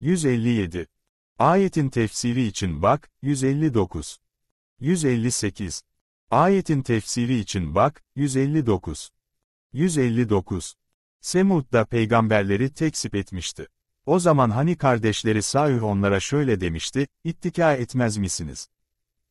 157. Ayetin tefsiri için bak, 159. 158. Ayetin tefsiri için bak, 159. 159. Semud'da peygamberleri tekzip etmişti. O zaman hani kardeşleri Salih onlara şöyle demişti, ittika etmez misiniz?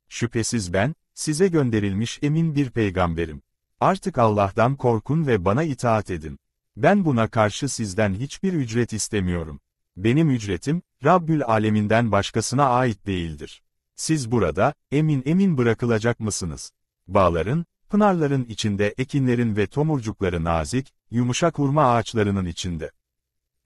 Şüphesiz ben, size gönderilmiş emin bir peygamberim. Artık Allah'tan korkun ve bana itaat edin. Ben buna karşı sizden hiçbir ücret istemiyorum. Benim ücretim, Rabbül Aleminden başkasına ait değildir. Siz burada, emin emin bırakılacak mısınız? Bağların, pınarların içinde ekinlerin ve tomurcukları nazik, yumuşak hurma ağaçlarının içinde.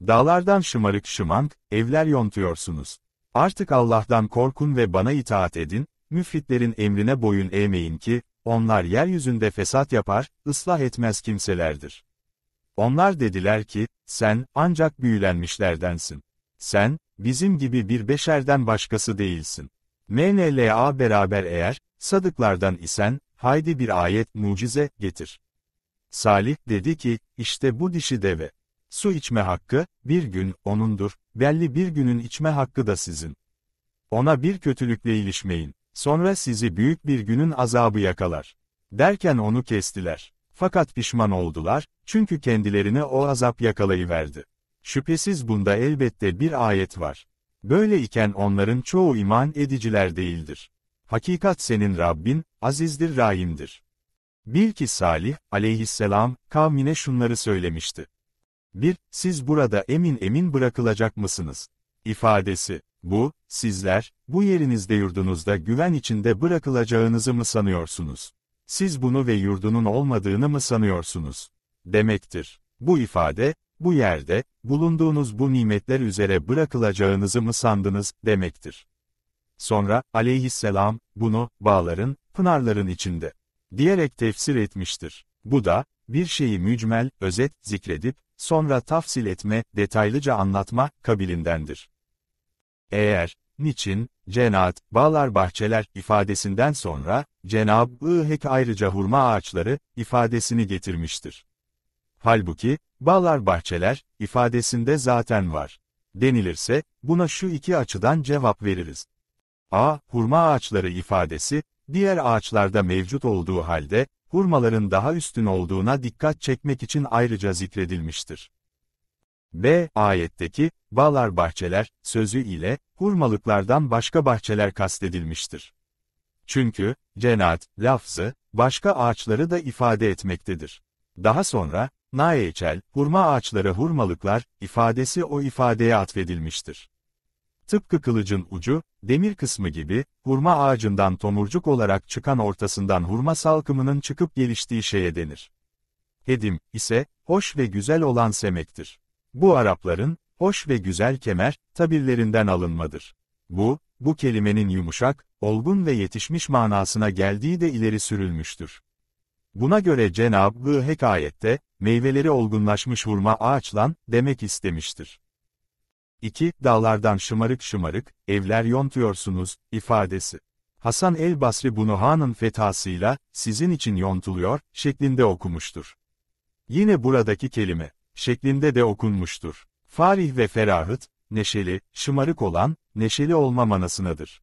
Dağlardan şımarık şımank, evler yontuyorsunuz. Artık Allah'tan korkun ve bana itaat edin, müfritlerin emrine boyun eğmeyin ki, onlar yeryüzünde fesat yapar, ıslah etmez kimselerdir. Onlar dediler ki, sen, ancak büyülenmişlerdensin. Sen, bizim gibi bir beşerden başkası değilsin. MNLA beraber eğer, sadıklardan isen, haydi bir ayet mucize, getir. Salih dedi ki, işte bu dişi deve. Su içme hakkı, bir gün, onundur, belli bir günün içme hakkı da sizin. Ona bir kötülükle ilişmeyin, sonra sizi büyük bir günün azabı yakalar. Derken onu kestiler. Fakat pişman oldular, çünkü kendilerine o azap yakalayıverdi. Şüphesiz bunda elbette bir ayet var. Böyle iken onların çoğu iman ediciler değildir. Hakikat senin Rabbin, azizdir rahimdir. Bil ki Salih, aleyhisselam, kavmine şunları söylemişti. 1. Siz burada emin emin bırakılacak mısınız? İfadesi, bu, sizler, bu yerinizde yurdunuzda güven içinde bırakılacağınızı mı sanıyorsunuz? Siz bunu ve yurdunun olmadığını mı sanıyorsunuz? Demektir. Bu ifade, bu yerde, bulunduğunuz bu nimetler üzere bırakılacağınızı mı sandınız, demektir. Sonra, aleyhisselam, bunu, bağların, pınarların içinde, diyerek tefsir etmiştir. Bu da, bir şeyi mücmel, özet, zikredip, sonra tafsil etme, detaylıca anlatma, kabilindendir. Eğer, niçin, cenat, bağlar bahçeler ifadesinden sonra, Cenab-ı Hek ayrıca hurma ağaçları, ifadesini getirmiştir. Halbuki, bağlar bahçeler, ifadesinde zaten var. Denilirse, buna şu iki açıdan cevap veririz. A. Hurma ağaçları ifadesi, diğer ağaçlarda mevcut olduğu halde, hurmaların daha üstün olduğuna dikkat çekmek için ayrıca zikredilmiştir. B. Ayetteki, bağlar bahçeler, sözü ile, hurmalıklardan başka bahçeler kastedilmiştir. Çünkü, cenat, lafzı, başka ağaçları da ifade etmektedir. Daha sonra, Naeçel, hurma ağaçları hurmalıklar, ifadesi o ifadeye atfedilmiştir. Tıpkı kılıcın ucu, demir kısmı gibi, hurma ağacından tomurcuk olarak çıkan ortasından hurma salkımının çıkıp geliştiği şeye denir. Hedim, ise, hoş ve güzel olan semektir. Bu Arapların, hoş ve güzel kemer, tabirlerinden alınmadır. Bu, bu kelimenin yumuşak, olgun ve yetişmiş manasına geldiği de ileri sürülmüştür. Buna göre Cenab-ı Hek ayette, meyveleri olgunlaşmış hurma ağaçlan, demek istemiştir. 2. Dağlardan şımarık şımarık, evler yontuyorsunuz, ifadesi. Hasan el-Basri bunu Han'ın fethasıyla, sizin için yontuluyor, şeklinde okumuştur. Yine buradaki kelime, şeklinde de okunmuştur. Farih ve ferahıt, neşeli, şımarık olan, neşeli olma manasınadır.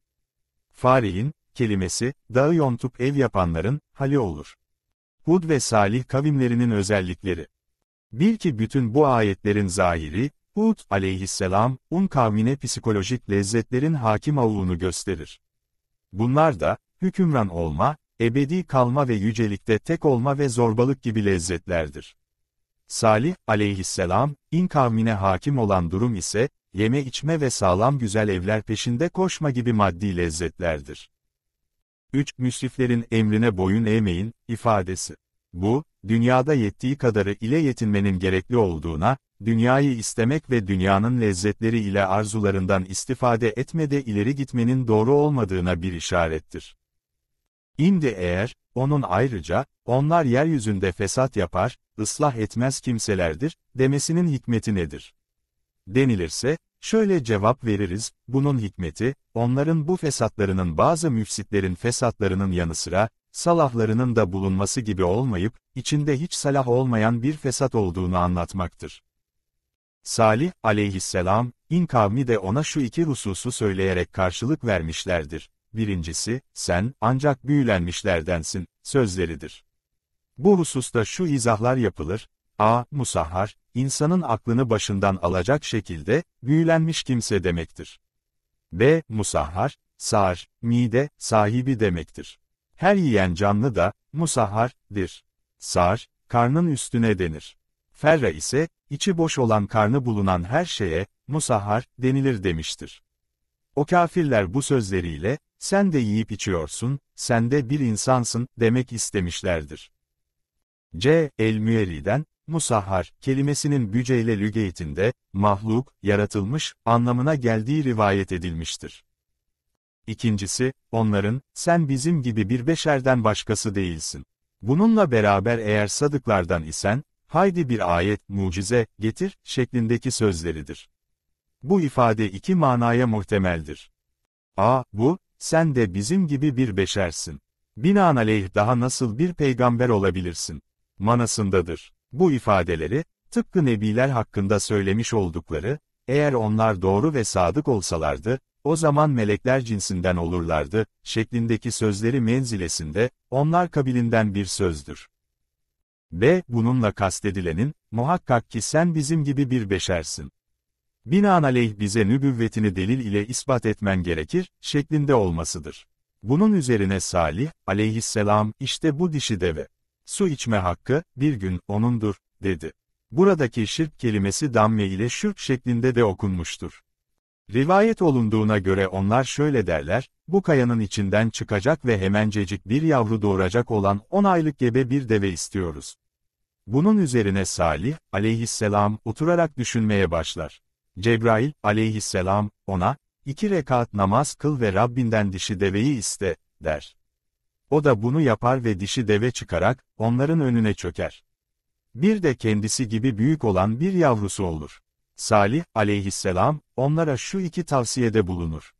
Farih'in, kelimesi, dağı yontup ev yapanların, hali olur. Hud ve Salih kavimlerinin özellikleri. Bil ki bütün bu ayetlerin zahiri, Hud aleyhisselam, un kavmine psikolojik lezzetlerin hakim olduğunu gösterir. Bunlar da, hükümran olma, ebedi kalma ve yücelikte tek olma ve zorbalık gibi lezzetlerdir. Salih aleyhisselam, in kavmine hakim olan durum ise, yeme içme ve sağlam güzel evler peşinde koşma gibi maddi lezzetlerdir. 3. Müsriflerin emrine boyun eğmeyin, ifadesi. Bu, dünyada yettiği kadarı ile yetinmenin gerekli olduğuna, dünyayı istemek ve dünyanın lezzetleri ile arzularından istifade etmede ileri gitmenin doğru olmadığına bir işarettir. İndi eğer, onun ayrıca, onlar yeryüzünde fesat yapar, ıslah etmez kimselerdir, demesinin hikmeti nedir? Denilirse, Şöyle cevap veririz, bunun hikmeti, onların bu fesatlarının bazı müfsitlerin fesatlarının yanı sıra, salahlarının da bulunması gibi olmayıp, içinde hiç salah olmayan bir fesat olduğunu anlatmaktır. Salih aleyhisselam, in kavmi de ona şu iki hususu söyleyerek karşılık vermişlerdir. Birincisi, sen, ancak büyülenmişlerdensin, sözleridir. Bu hususta şu izahlar yapılır, a. Musahhar, insanın aklını başından alacak şekilde, büyülenmiş kimse demektir. B. Musahhar, sar, mide, sahibi demektir. Her yiyen canlı da, musahhar'dir. Sar, karnın üstüne denir. Ferra ise, içi boş olan karnı bulunan her şeye, musahhar, denilir demiştir. O kafirler bu sözleriyle, sen de yiyip içiyorsun, sen de bir insansın, demek istemişlerdir. C. El-Müerri'den, Musahhar, kelimesinin büceyle lügeytinde, mahluk, yaratılmış, anlamına geldiği rivayet edilmiştir. İkincisi, onların, sen bizim gibi bir beşerden başkası değilsin. Bununla beraber eğer sadıklardan isen, haydi bir ayet, mucize, getir, şeklindeki sözleridir. Bu ifade iki manaya muhtemeldir. A. Bu, sen de bizim gibi bir beşersin. Binaenaleyh daha nasıl bir peygamber olabilirsin? Manasındadır. Bu ifadeleri, tıpkı nebiler hakkında söylemiş oldukları, eğer onlar doğru ve sadık olsalardı, o zaman melekler cinsinden olurlardı, şeklindeki sözleri menzilesinde, onlar kabilinden bir sözdür. B. Bununla kastedilenin, muhakkak ki sen bizim gibi bir beşersin. Binaenaleyh bize nübüvvetini delil ile ispat etmen gerekir, şeklinde olmasıdır. Bunun üzerine Salih, aleyhisselam, işte bu dişi deve su içme hakkı, bir gün onundur, dedi. Buradaki şirk kelimesi damme ile şirk şeklinde de okunmuştur. Rivayet olunduğuna göre onlar şöyle derler, bu kayanın içinden çıkacak ve hemencecik bir yavru doğuracak olan 10 aylık gebe bir deve istiyoruz. Bunun üzerine Salih, aleyhisselam, oturarak düşünmeye başlar. Cebrail, aleyhisselam, ona, iki rekat namaz kıl ve Rabbinden dişi deveyi iste, der. O da bunu yapar ve dişi deve çıkarak, onların önüne çöker. Bir de kendisi gibi büyük olan bir yavrusu olur. Salih, aleyhisselam, onlara şu iki tavsiyede bulunur.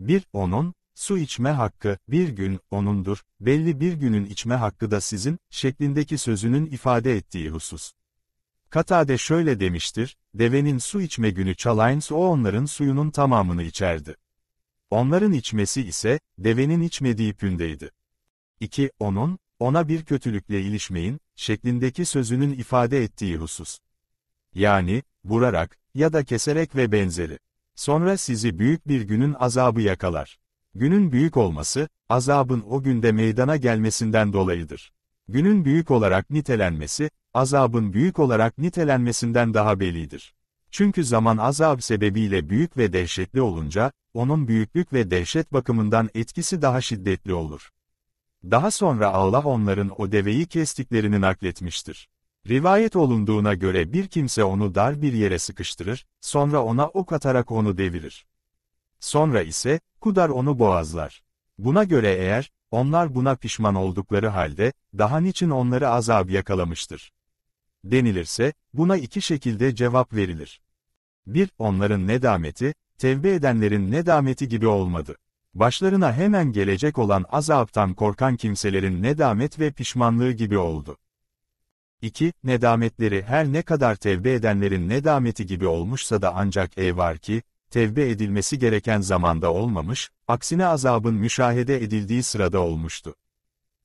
1. Onun, su içme hakkı, bir gün, onundur, belli bir günün içme hakkı da sizin, şeklindeki sözünün ifade ettiği husus. Katade şöyle demiştir, devenin su içme günü çalayns o onların suyunun tamamını içerdi. Onların içmesi ise, devenin içmediği pündeydi. 2. Onun, ona bir kötülükle ilişmeyin, şeklindeki sözünün ifade ettiği husus. Yani, vurarak, ya da keserek ve benzeri. Sonra sizi büyük bir günün azabı yakalar. Günün büyük olması, azabın o günde meydana gelmesinden dolayıdır. Günün büyük olarak nitelenmesi, azabın büyük olarak nitelenmesinden daha bellidir. Çünkü zaman azab sebebiyle büyük ve dehşetli olunca, onun büyüklük ve dehşet bakımından etkisi daha şiddetli olur. Daha sonra Allah onların o deveyi kestiklerini nakletmiştir. Rivayet olunduğuna göre bir kimse onu dar bir yere sıkıştırır, sonra ona ok atarak onu devirir. Sonra ise, kudar onu boğazlar. Buna göre eğer, onlar buna pişman oldukları halde, daha niçin onları azab yakalamıştır? Denilirse, buna iki şekilde cevap verilir. 1. Onların nedameti, tevbe edenlerin nedameti gibi olmadı. Başlarına hemen gelecek olan azaptan korkan kimselerin nedamet ve pişmanlığı gibi oldu. 2. Nedametleri her ne kadar tevbe edenlerin nedameti gibi olmuşsa da ancak ey var ki, tevbe edilmesi gereken zamanda olmamış, aksine azabın müşahede edildiği sırada olmuştu.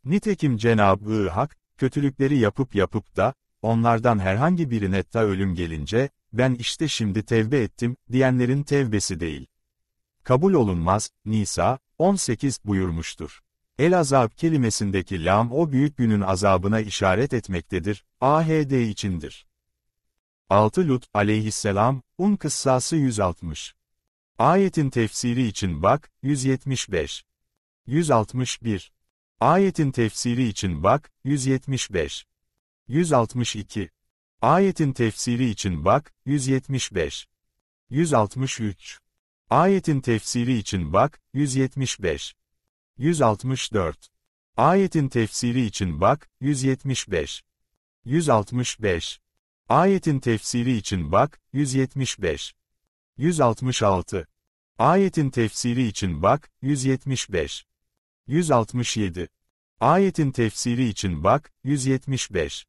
Nitekim Cenab-ı Hak, kötülükleri yapıp yapıp da, onlardan herhangi birine ta ölüm gelince, ben işte şimdi tevbe ettim, diyenlerin tevbesi değil kabul olunmaz, Nisa, 18 buyurmuştur. El azab kelimesindeki lam o büyük günün azabına işaret etmektedir, AHD içindir. 6 Lut aleyhisselam, Un kıssası 160. Ayetin tefsiri için bak, 175. 161. Ayetin tefsiri için bak, 175. 162. Ayetin tefsiri için bak, 175. 163. Ayetin tefsiri için bak, 175. 164. Ayetin tefsiri için bak, 175. 165. Ayetin tefsiri için bak, 175. 166. Ayetin tefsiri için bak, 175. 167. Ayetin tefsiri için bak, 175.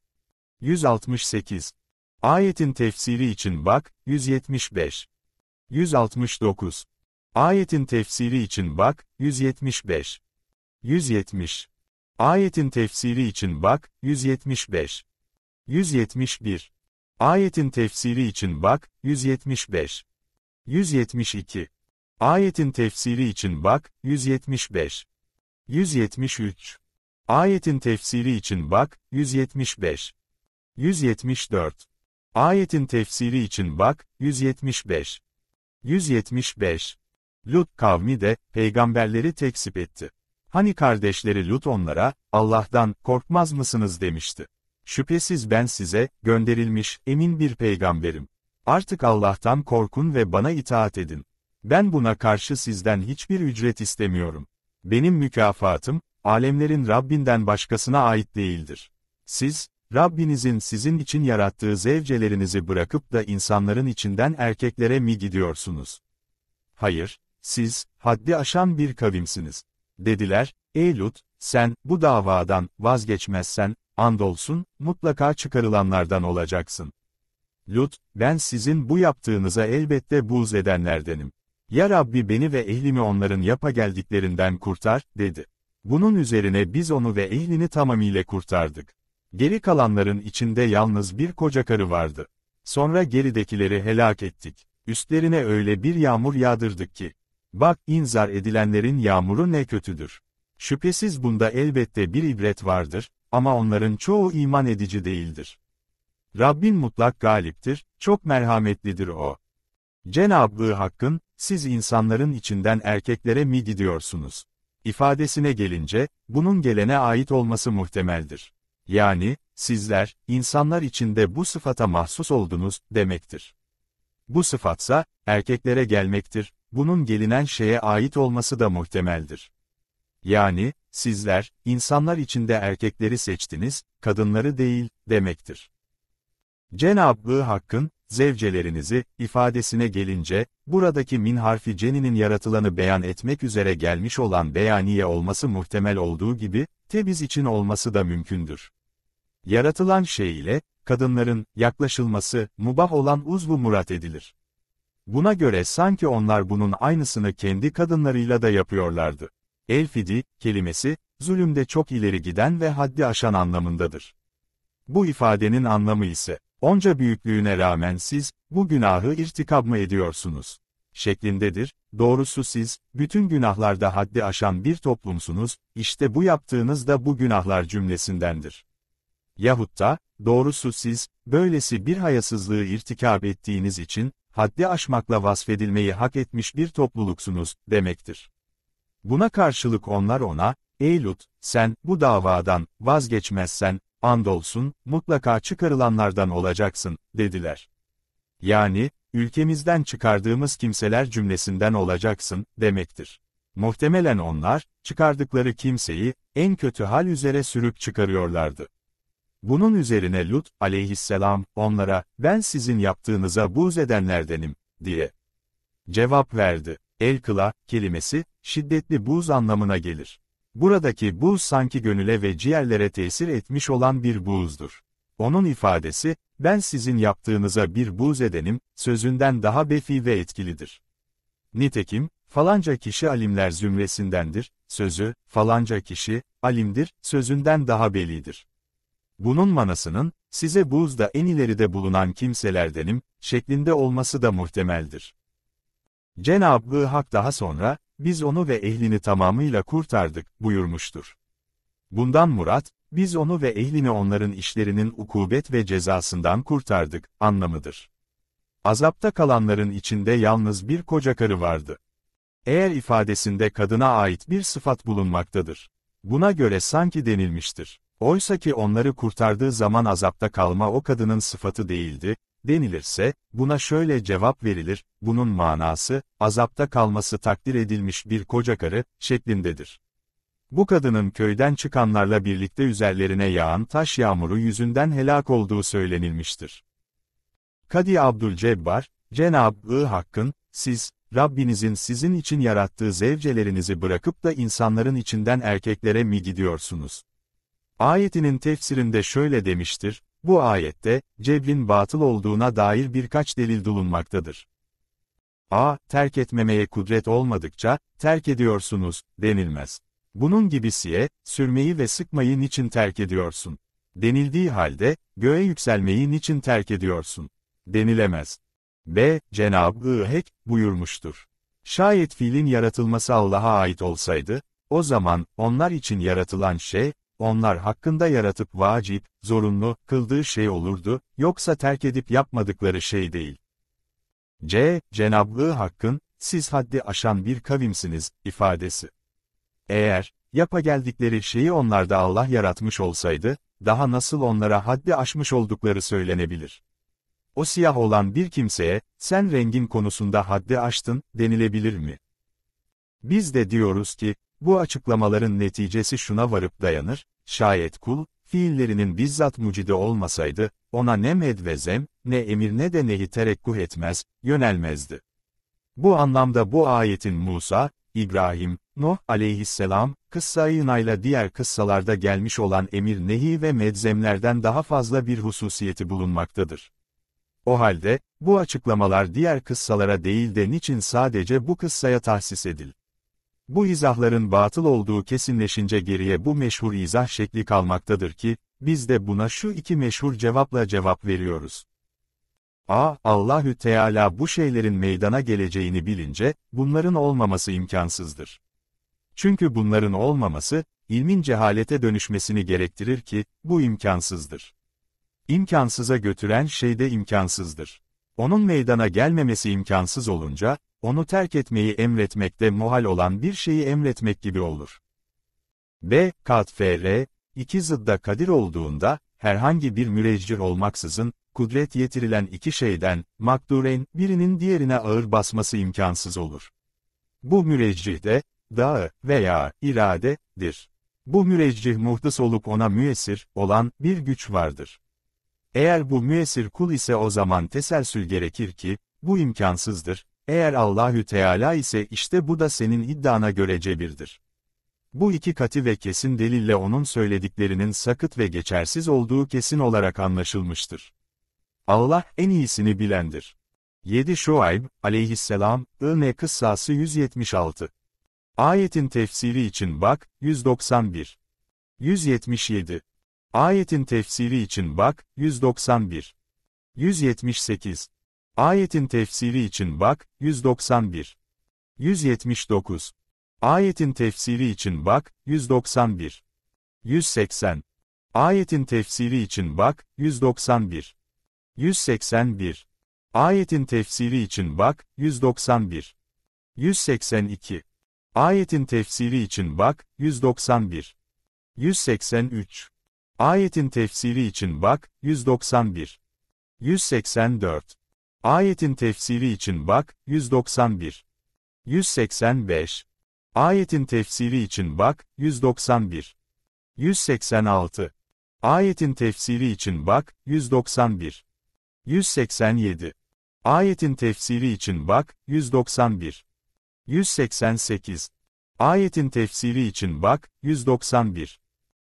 168. Ayetin tefsiri için bak, 175. 169. Ayetin tefsiri için bak, 175. 170. Ayetin tefsiri için bak, 175. 171. Ayetin tefsiri için bak, 175. 172. Ayetin tefsiri için bak, 175. 173. Ayetin tefsiri için bak, 175. 174. Ayetin tefsiri için bak, 175. 175. Lut kavmi de, peygamberleri tekzip etti. Hani kardeşleri Lut onlara, Allah'tan korkmaz mısınız demişti. Şüphesiz ben size, gönderilmiş, emin bir peygamberim. Artık Allah'tan korkun ve bana itaat edin. Ben buna karşı sizden hiçbir ücret istemiyorum. Benim mükafatım, alemlerin Rabbinden başkasına ait değildir. Siz, Rabbinizin sizin için yarattığı zevcelerinizi bırakıp da insanların içinden erkeklere mi gidiyorsunuz? Hayır, siz, haddi aşan bir kavimsiniz. Dediler, ey Lut, sen, bu davadan, vazgeçmezsen, andolsun, mutlaka çıkarılanlardan olacaksın. Lut, ben sizin bu yaptığınıza elbette buğz edenlerdenim. Ya Rabbi beni ve ehlimi onların yapa geldiklerinden kurtar, dedi. Bunun üzerine biz onu ve ehlini tamamıyla kurtardık. Geri kalanların içinde yalnız bir koca karı vardı. Sonra geridekileri helak ettik. Üstlerine öyle bir yağmur yağdırdık ki. Bak inzar edilenlerin yağmuru ne kötüdür. Şüphesiz bunda elbette bir ibret vardır, ama onların çoğu iman edici değildir. Rabbin mutlak galiptir, çok merhametlidir o. Cenab-ı Hakk'ın, siz insanların içinden erkeklere mi gidiyorsunuz? ifadesine gelince, bunun gelene ait olması muhtemeldir. Yani, sizler, insanlar içinde bu sıfata mahsus oldunuz, demektir. Bu sıfatsa, erkeklere gelmektir, bunun gelinen şeye ait olması da muhtemeldir. Yani, sizler, insanlar içinde erkekleri seçtiniz, kadınları değil, demektir. Cenab-ı Hakk'ın, zevcelerinizi, ifadesine gelince, buradaki min harfi ceninin yaratılanı beyan etmek üzere gelmiş olan beyaniye olması muhtemel olduğu gibi, tebiz için olması da mümkündür yaratılan şey ile, kadınların, yaklaşılması, mubah olan uzvu murat edilir. Buna göre sanki onlar bunun aynısını kendi kadınlarıyla da yapıyorlardı. Elfidi, kelimesi, zulümde çok ileri giden ve haddi aşan anlamındadır. Bu ifadenin anlamı ise, onca büyüklüğüne rağmen siz, bu günahı irtikab mı ediyorsunuz? şeklindedir, doğrusu siz, bütün günahlarda haddi aşan bir toplumsunuz, işte bu yaptığınız da bu günahlar cümlesindendir. Yahut da, doğrusu siz, böylesi bir hayasızlığı irtikab ettiğiniz için, haddi aşmakla vasfedilmeyi hak etmiş bir topluluksunuz, demektir. Buna karşılık onlar ona, ey Lut, sen, bu davadan, vazgeçmezsen, andolsun, mutlaka çıkarılanlardan olacaksın, dediler. Yani, ülkemizden çıkardığımız kimseler cümlesinden olacaksın, demektir. Muhtemelen onlar, çıkardıkları kimseyi, en kötü hal üzere sürüp çıkarıyorlardı. Bunun üzerine Lut aleyhisselam onlara, ben sizin yaptığınıza buğz edenlerdenim, diye cevap verdi. El-kıla, kelimesi, şiddetli buz anlamına gelir. Buradaki buz sanki gönüle ve ciğerlere tesir etmiş olan bir buzdur. Onun ifadesi, ben sizin yaptığınıza bir buz edenim, sözünden daha befi ve etkilidir. Nitekim, falanca kişi alimler zümresindendir, sözü, falanca kişi, alimdir, sözünden daha belidir. Bunun manasının, size buzda en ileride bulunan kimselerdenim, şeklinde olması da muhtemeldir. Cenab-ı Hak daha sonra, biz onu ve ehlini tamamıyla kurtardık, buyurmuştur. Bundan murat, biz onu ve ehlini onların işlerinin ukubet ve cezasından kurtardık, anlamıdır. Azapta kalanların içinde yalnız bir koca karı vardı. Eğer ifadesinde kadına ait bir sıfat bulunmaktadır. Buna göre sanki denilmiştir. Oysa ki onları kurtardığı zaman azapta kalma o kadının sıfatı değildi, denilirse, buna şöyle cevap verilir, bunun manası, azapta kalması takdir edilmiş bir koca karı, şeklindedir. Bu kadının köyden çıkanlarla birlikte üzerlerine yağan taş yağmuru yüzünden helak olduğu söylenilmiştir. Kadi Abdülcebbar, Cenab-ı Hakk'ın, siz, Rabbinizin sizin için yarattığı zevcelerinizi bırakıp da insanların içinden erkeklere mi gidiyorsunuz? Ayetinin tefsirinde şöyle demiştir, bu ayette, cebrin batıl olduğuna dair birkaç delil bulunmaktadır. A. Terk etmemeye kudret olmadıkça, terk ediyorsunuz, denilmez. Bunun gibisiye, sürmeyi ve sıkmayı niçin terk ediyorsun? Denildiği halde, göğe yükselmeyi niçin terk ediyorsun? Denilemez. B. Cenab-ı Hek, buyurmuştur. Şayet fiilin yaratılması Allah'a ait olsaydı, o zaman, onlar için yaratılan şey, onlar hakkında yaratıp vacip, zorunlu, kıldığı şey olurdu, yoksa terk edip yapmadıkları şey değil. C. Cenablığı hakkın, siz haddi aşan bir kavimsiniz, ifadesi. Eğer, yapa geldikleri şeyi onlarda Allah yaratmış olsaydı, daha nasıl onlara haddi aşmış oldukları söylenebilir. O siyah olan bir kimseye, sen rengin konusunda haddi aştın, denilebilir mi? Biz de diyoruz ki, bu açıklamaların neticesi şuna varıp dayanır, şayet kul, fiillerinin bizzat mucidi olmasaydı, ona ne med ve zem, ne emir ne de nehi terekkuh etmez, yönelmezdi. Bu anlamda bu ayetin Musa, İbrahim, Nuh aleyhisselam, kıssayı Nayla diğer kıssalarda gelmiş olan emir nehi ve medzemlerden daha fazla bir hususiyeti bulunmaktadır. O halde, bu açıklamalar diğer kıssalara değil de niçin sadece bu kıssaya tahsis edil? Bu izahların batıl olduğu kesinleşince geriye bu meşhur izah şekli kalmaktadır ki, biz de buna şu iki meşhur cevapla cevap veriyoruz. A. Allahü Teala bu şeylerin meydana geleceğini bilince, bunların olmaması imkansızdır. Çünkü bunların olmaması, ilmin cehalete dönüşmesini gerektirir ki, bu imkansızdır. İmkansıza götüren şey de imkansızdır. Onun meydana gelmemesi imkansız olunca, onu terk etmeyi emretmek de muhal olan bir şeyi emretmek gibi olur. B. Kat fr. iki zıdda kadir olduğunda, herhangi bir müreccir olmaksızın, kudret yetirilen iki şeyden, makdureyn, birinin diğerine ağır basması imkansız olur. Bu müreccih de, dağı veya iradedir. Bu müreccih muhtıs olup ona müessir olan bir güç vardır. Eğer bu müessir kul ise o zaman teselsül gerekir ki, bu imkansızdır, eğer Allahü Teala ise işte bu da senin iddana göre cebirdir. Bu iki katı ve kesin delille onun söylediklerinin sakıt ve geçersiz olduğu kesin olarak anlaşılmıştır. Allah en iyisini bilendir. 7 Şuayb, aleyhisselam, İne Kıssası 176 Ayetin tefsiri için bak, 191 177 Ayetin tefsiri için bak, 191 178 Ayetin tefsiri için bak, 191. 179. Ayetin tefsiri için bak, 191. 180. Ayetin tefsiri için bak, 191. 181. Ayetin tefsiri için bak, 191. 182. Ayetin tefsiri için bak, 191. 183. Ayetin tefsiri için bak, 191. 184. Ayetin tefsiri için bak, 191. 185. Ayetin tefsiri için bak, 191. 186. Ayetin tefsiri için bak, 191. 187. Ayetin tefsiri için bak, 191. 188. Ayetin tefsiri için bak, 191.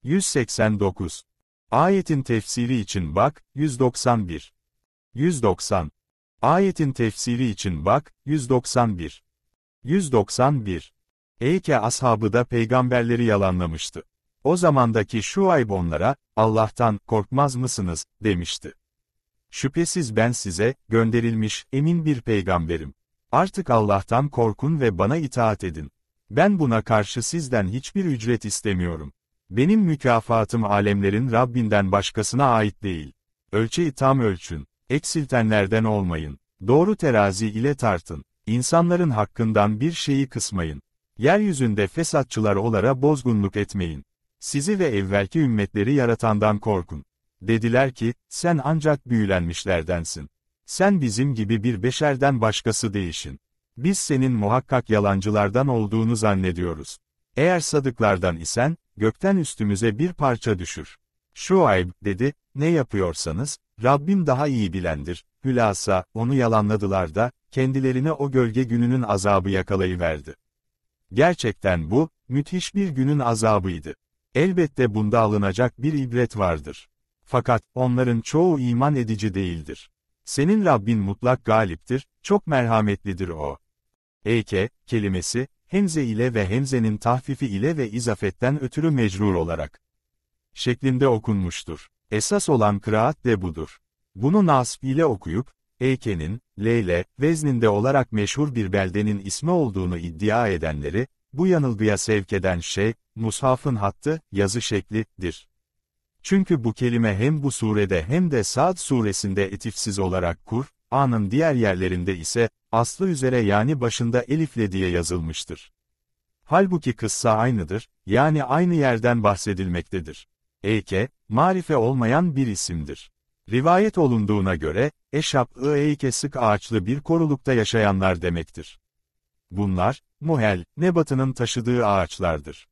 189. Ayetin tefsiri için bak, 191. 190. Ayetin tefsiri için bak, 191. 191. Eyke ashabı da peygamberleri yalanlamıştı. O zamandaki Şuayb onlara, Allah'tan korkmaz mısınız, demişti. Şüphesiz ben size, gönderilmiş, emin bir peygamberim. Artık Allah'tan korkun ve bana itaat edin. Ben buna karşı sizden hiçbir ücret istemiyorum. Benim mükafatım alemlerin Rabbinden başkasına ait değil. Ölçeyi tam ölçün eksiltenlerden olmayın. Doğru terazi ile tartın. İnsanların hakkından bir şeyi kısmayın. Yeryüzünde fesatçılar olara bozgunluk etmeyin. Sizi ve evvelki ümmetleri yaratandan korkun. Dediler ki, sen ancak büyülenmişlerdensin. Sen bizim gibi bir beşerden başkası değişin. Biz senin muhakkak yalancılardan olduğunu zannediyoruz. Eğer sadıklardan isen, gökten üstümüze bir parça düşür. Şuayb, dedi, ne yapıyorsanız, Rabbim daha iyi bilendir. Hülasa, onu yalanladılar da, kendilerine o gölge gününün azabı yakalayıverdi. Gerçekten bu, müthiş bir günün azabıydı. Elbette bunda alınacak bir ibret vardır. Fakat onların çoğu iman edici değildir. Senin Rabbin mutlak galiptir, çok merhametlidir o. Eyke, kelimesi, hemze ile ve hemzenin tahfifi ile ve izafetten ötürü mecrur olarak şeklinde okunmuştur. Esas olan kıraat de budur. Bunu nasb ile okuyup, Eyke'nin, Leyle, vezninde olarak meşhur bir beldenin ismi olduğunu iddia edenleri, bu yanılgıya sevk eden şey, mushafın hattı, yazı şeklidir. Çünkü bu kelime hem bu surede hem de Sa'd suresinde etifsiz olarak kur, anın diğer yerlerinde ise, aslı üzere yani başında elifle diye yazılmıştır. Halbuki kıssa aynıdır, yani aynı yerden bahsedilmektedir. Eyke, marife olmayan bir isimdir. Rivayet olunduğuna göre, eşap-ı eyke sık ağaçlı bir korulukta yaşayanlar demektir. Bunlar, muhel, nebatının taşıdığı ağaçlardır.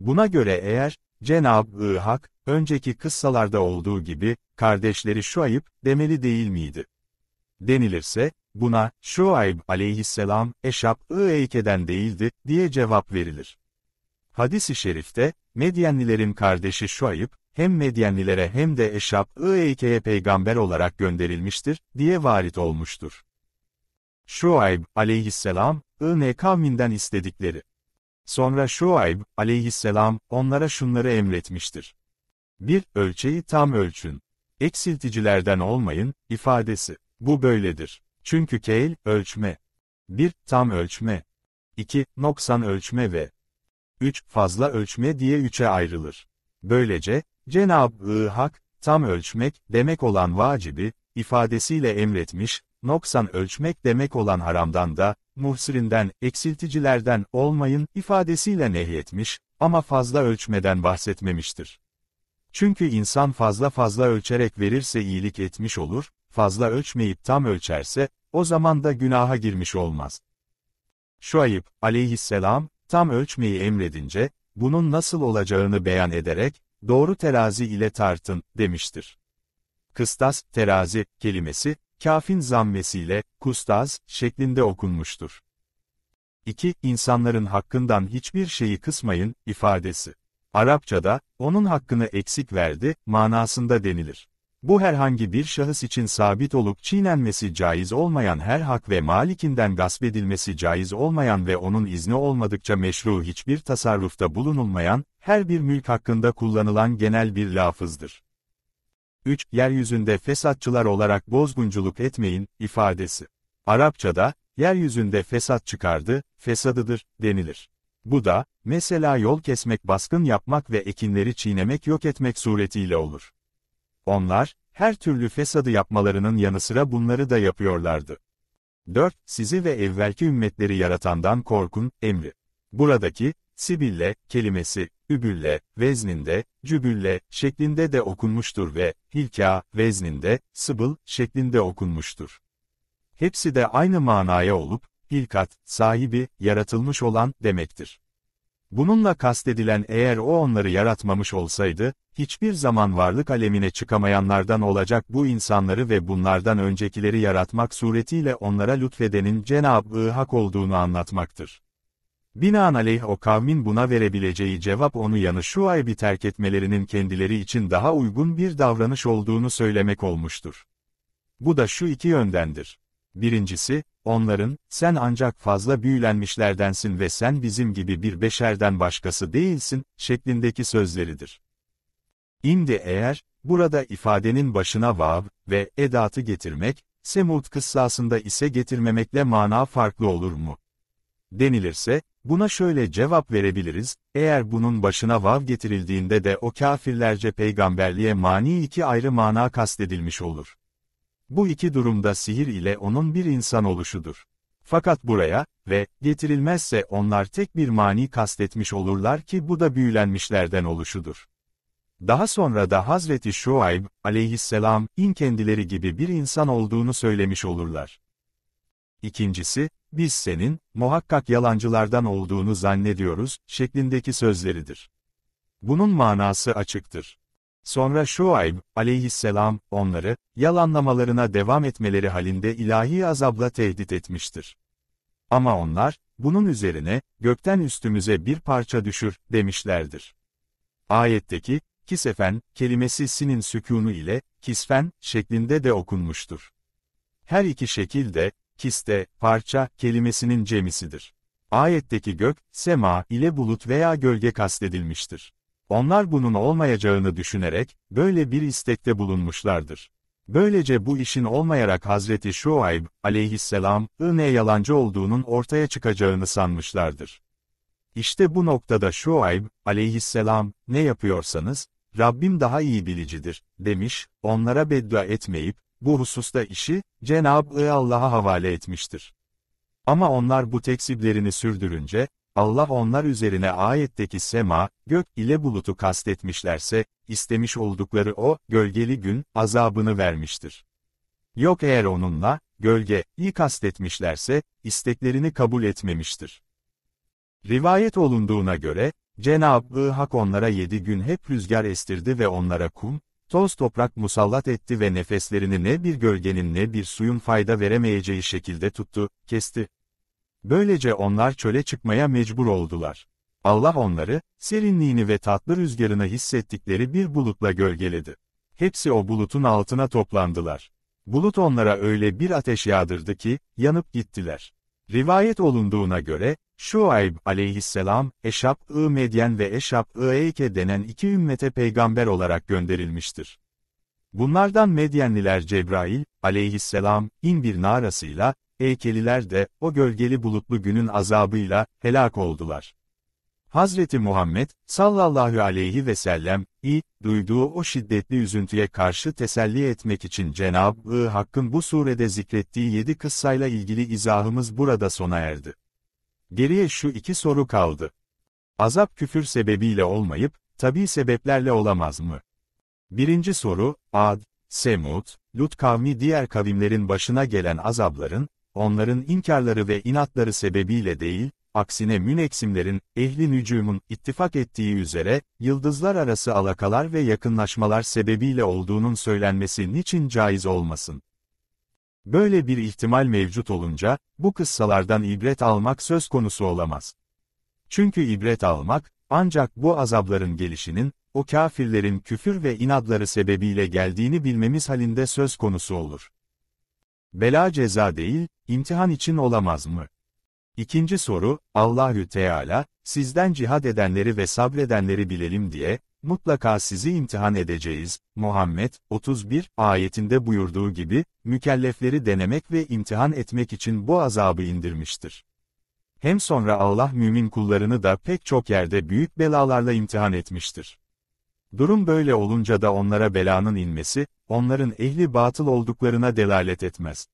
Buna göre eğer, Cenab-ı Hak, önceki kıssalarda olduğu gibi, kardeşleri Şuayb, demeli değil miydi? Denilirse, buna, Şuayb aleyhisselam, eşap-ı eykeden değildi, diye cevap verilir. Hadis-i şerifte, Medyenlilerin kardeşi Şuayb, hem Medyenlilere hem de Eşab-ı Eyke'ye peygamber olarak gönderilmiştir, diye varit olmuştur. Şuayb, aleyhisselam, ı kavminden istedikleri. Sonra Şuayb, aleyhisselam, onlara şunları emretmiştir. 1. Ölçeyi tam ölçün. Eksilticilerden olmayın, ifadesi. Bu böyledir. Çünkü keyl, ölçme. 1. Tam ölçme. 2. Noksan ölçme ve 3 fazla ölçme diye üçe ayrılır. Böylece, Cenab-ı Hak, tam ölçmek demek olan vacibi, ifadesiyle emretmiş, noksan ölçmek demek olan haramdan da, muhsirinden, eksilticilerden olmayın ifadesiyle nehyetmiş, ama fazla ölçmeden bahsetmemiştir. Çünkü insan fazla fazla ölçerek verirse iyilik etmiş olur, fazla ölçmeyip tam ölçerse, o zaman da günaha girmiş olmaz. Şuayb, aleyhisselam, tam ölçmeyi emredince, bunun nasıl olacağını beyan ederek, doğru terazi ile tartın, demiştir. Kıstas, terazi, kelimesi, kafin zammesiyle, kustaz, şeklinde okunmuştur. 2. İnsanların hakkından hiçbir şeyi kısmayın, ifadesi. Arapçada, onun hakkını eksik verdi, manasında denilir. Bu herhangi bir şahıs için sabit olup çiğnenmesi caiz olmayan her hak ve malikinden gasp edilmesi caiz olmayan ve onun izni olmadıkça meşru hiçbir tasarrufta bulunulmayan, her bir mülk hakkında kullanılan genel bir lafızdır. 3. Yeryüzünde fesatçılar olarak bozgunculuk etmeyin, ifadesi. Arapçada, yeryüzünde fesat çıkardı, fesadıdır, denilir. Bu da, mesela yol kesmek baskın yapmak ve ekinleri çiğnemek yok etmek suretiyle olur. Onlar, her türlü fesadı yapmalarının yanı sıra bunları da yapıyorlardı. 4. Sizi ve evvelki ümmetleri yaratandan korkun, emri. Buradaki, Sibille, kelimesi, übülle, vezninde, cübülle, şeklinde de okunmuştur ve, hilka, vezninde, sıbıl, şeklinde okunmuştur. Hepsi de aynı manaya olup, hilkat, sahibi, yaratılmış olan demektir. Bununla kastedilen eğer o onları yaratmamış olsaydı, hiçbir zaman varlık alemine çıkamayanlardan olacak bu insanları ve bunlardan öncekileri yaratmak suretiyle onlara lütfedenin Cenab-ı Hak olduğunu anlatmaktır. Binaenaleyh o kavmin buna verebileceği cevap onu yanı şu aybi terk etmelerinin kendileri için daha uygun bir davranış olduğunu söylemek olmuştur. Bu da şu iki yöndendir. Birincisi, onların, sen ancak fazla büyülenmişlerdensin ve sen bizim gibi bir beşerden başkası değilsin, şeklindeki sözleridir. İmdi eğer, burada ifadenin başına vav ve edatı getirmek, Semud kıssasında ise getirmemekle mana farklı olur mu? Denilirse, buna şöyle cevap verebiliriz, eğer bunun başına vav getirildiğinde de o kafirlerce peygamberliğe mani iki ayrı mana kastedilmiş olur. Bu iki durumda sihir ile onun bir insan oluşudur. Fakat buraya, ve, getirilmezse onlar tek bir mani kastetmiş olurlar ki bu da büyülenmişlerden oluşudur. Daha sonra da Hazreti Şuayb, aleyhisselam, in kendileri gibi bir insan olduğunu söylemiş olurlar. İkincisi, biz senin, muhakkak yalancılardan olduğunu zannediyoruz, şeklindeki sözleridir. Bunun manası açıktır. Sonra Şuayb, aleyhisselam, onları, yalanlamalarına devam etmeleri halinde ilahi azabla tehdit etmiştir. Ama onlar, bunun üzerine, gökten üstümüze bir parça düşür, demişlerdir. Ayetteki, kisefen, kelimesi sinin sükunu ile, kisfen, şeklinde de okunmuştur. Her iki şekilde kiste, parça, kelimesinin cemisidir. Ayetteki gök, sema ile bulut veya gölge kastedilmiştir. Onlar bunun olmayacağını düşünerek, böyle bir istekte bulunmuşlardır. Böylece bu işin olmayarak Hazreti Şuayb, aleyhisselam, ne yalancı olduğunun ortaya çıkacağını sanmışlardır. İşte bu noktada Şuayb, aleyhisselam, ne yapıyorsanız, Rabbim daha iyi bilicidir, demiş, onlara beddua etmeyip, bu hususta işi, Cenab-ı Allah'a havale etmiştir. Ama onlar bu tekziplerini sürdürünce, Allah onlar üzerine ayetteki sema, gök ile bulutu kastetmişlerse, istemiş oldukları o, gölgeli gün, azabını vermiştir. Yok eğer onunla, gölge, iyi kastetmişlerse, isteklerini kabul etmemiştir. Rivayet olunduğuna göre, Cenab-ı Hak onlara yedi gün hep rüzgar estirdi ve onlara kum, toz toprak musallat etti ve nefeslerini ne bir gölgenin ne bir suyun fayda veremeyeceği şekilde tuttu, kesti. Böylece onlar çöle çıkmaya mecbur oldular. Allah onları, serinliğini ve tatlı rüzgarını hissettikleri bir bulutla gölgeledi. Hepsi o bulutun altına toplandılar. Bulut onlara öyle bir ateş yağdırdı ki, yanıp gittiler. Rivayet olunduğuna göre, Şuayb aleyhisselam, Eşap ı Medyen ve Eşap ı Eyke denen iki ümmete peygamber olarak gönderilmiştir. Bunlardan Medyenliler Cebrail, aleyhisselam, in bir narasıyla, Eykeliler de, o gölgeli bulutlu günün azabıyla, helak oldular. Hazreti Muhammed, sallallahu aleyhi ve sellem, i, duyduğu o şiddetli üzüntüye karşı teselli etmek için Cenab-ı Hakk'ın bu surede zikrettiği yedi kıssayla ilgili izahımız burada sona erdi. Geriye şu iki soru kaldı. Azap küfür sebebiyle olmayıp, tabi sebeplerle olamaz mı? Birinci soru, Ad, Semud, Lut kavmi diğer kavimlerin başına gelen azapların, onların inkarları ve inatları sebebiyle değil, aksine müneksimlerin, ehli nücumun ittifak ettiği üzere, yıldızlar arası alakalar ve yakınlaşmalar sebebiyle olduğunun söylenmesi niçin caiz olmasın? Böyle bir ihtimal mevcut olunca, bu kıssalardan ibret almak söz konusu olamaz. Çünkü ibret almak, ancak bu azapların gelişinin, o kafirlerin küfür ve inadları sebebiyle geldiğini bilmemiz halinde söz konusu olur. Bela ceza değil, imtihan için olamaz mı? İkinci soru, Allahü Teala, sizden cihad edenleri ve sabredenleri bilelim diye, mutlaka sizi imtihan edeceğiz, Muhammed, 31, ayetinde buyurduğu gibi, mükellefleri denemek ve imtihan etmek için bu azabı indirmiştir. Hem sonra Allah mümin kullarını da pek çok yerde büyük belalarla imtihan etmiştir. Durum böyle olunca da onlara belanın inmesi, onların ehli batıl olduklarına delalet etmez.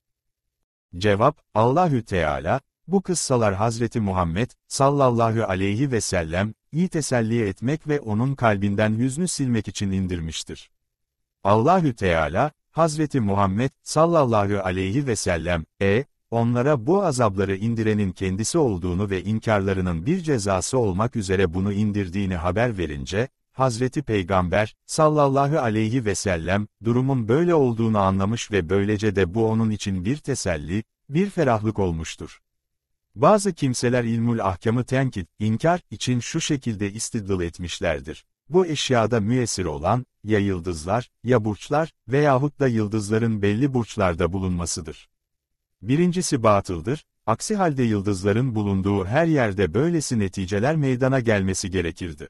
Cevap, Allahü Teala, bu kıssalar Hazreti Muhammed, sallallahu aleyhi ve sellem, iyi teselli etmek ve onun kalbinden hüznü silmek için indirmiştir. Allahü Teala, Hazreti Muhammed, sallallahu aleyhi ve sellem, e, onlara bu azapları indirenin kendisi olduğunu ve inkarlarının bir cezası olmak üzere bunu indirdiğini haber verince, Hazreti Peygamber, sallallahu aleyhi ve sellem, durumun böyle olduğunu anlamış ve böylece de bu onun için bir teselli, bir ferahlık olmuştur. Bazı kimseler ilmul ahkamı tenkit, inkar için şu şekilde istidlal etmişlerdir. Bu eşyada müessir olan, ya yıldızlar, ya burçlar veyahut da yıldızların belli burçlarda bulunmasıdır. Birincisi batıldır, aksi halde yıldızların bulunduğu her yerde böylesi neticeler meydana gelmesi gerekirdi.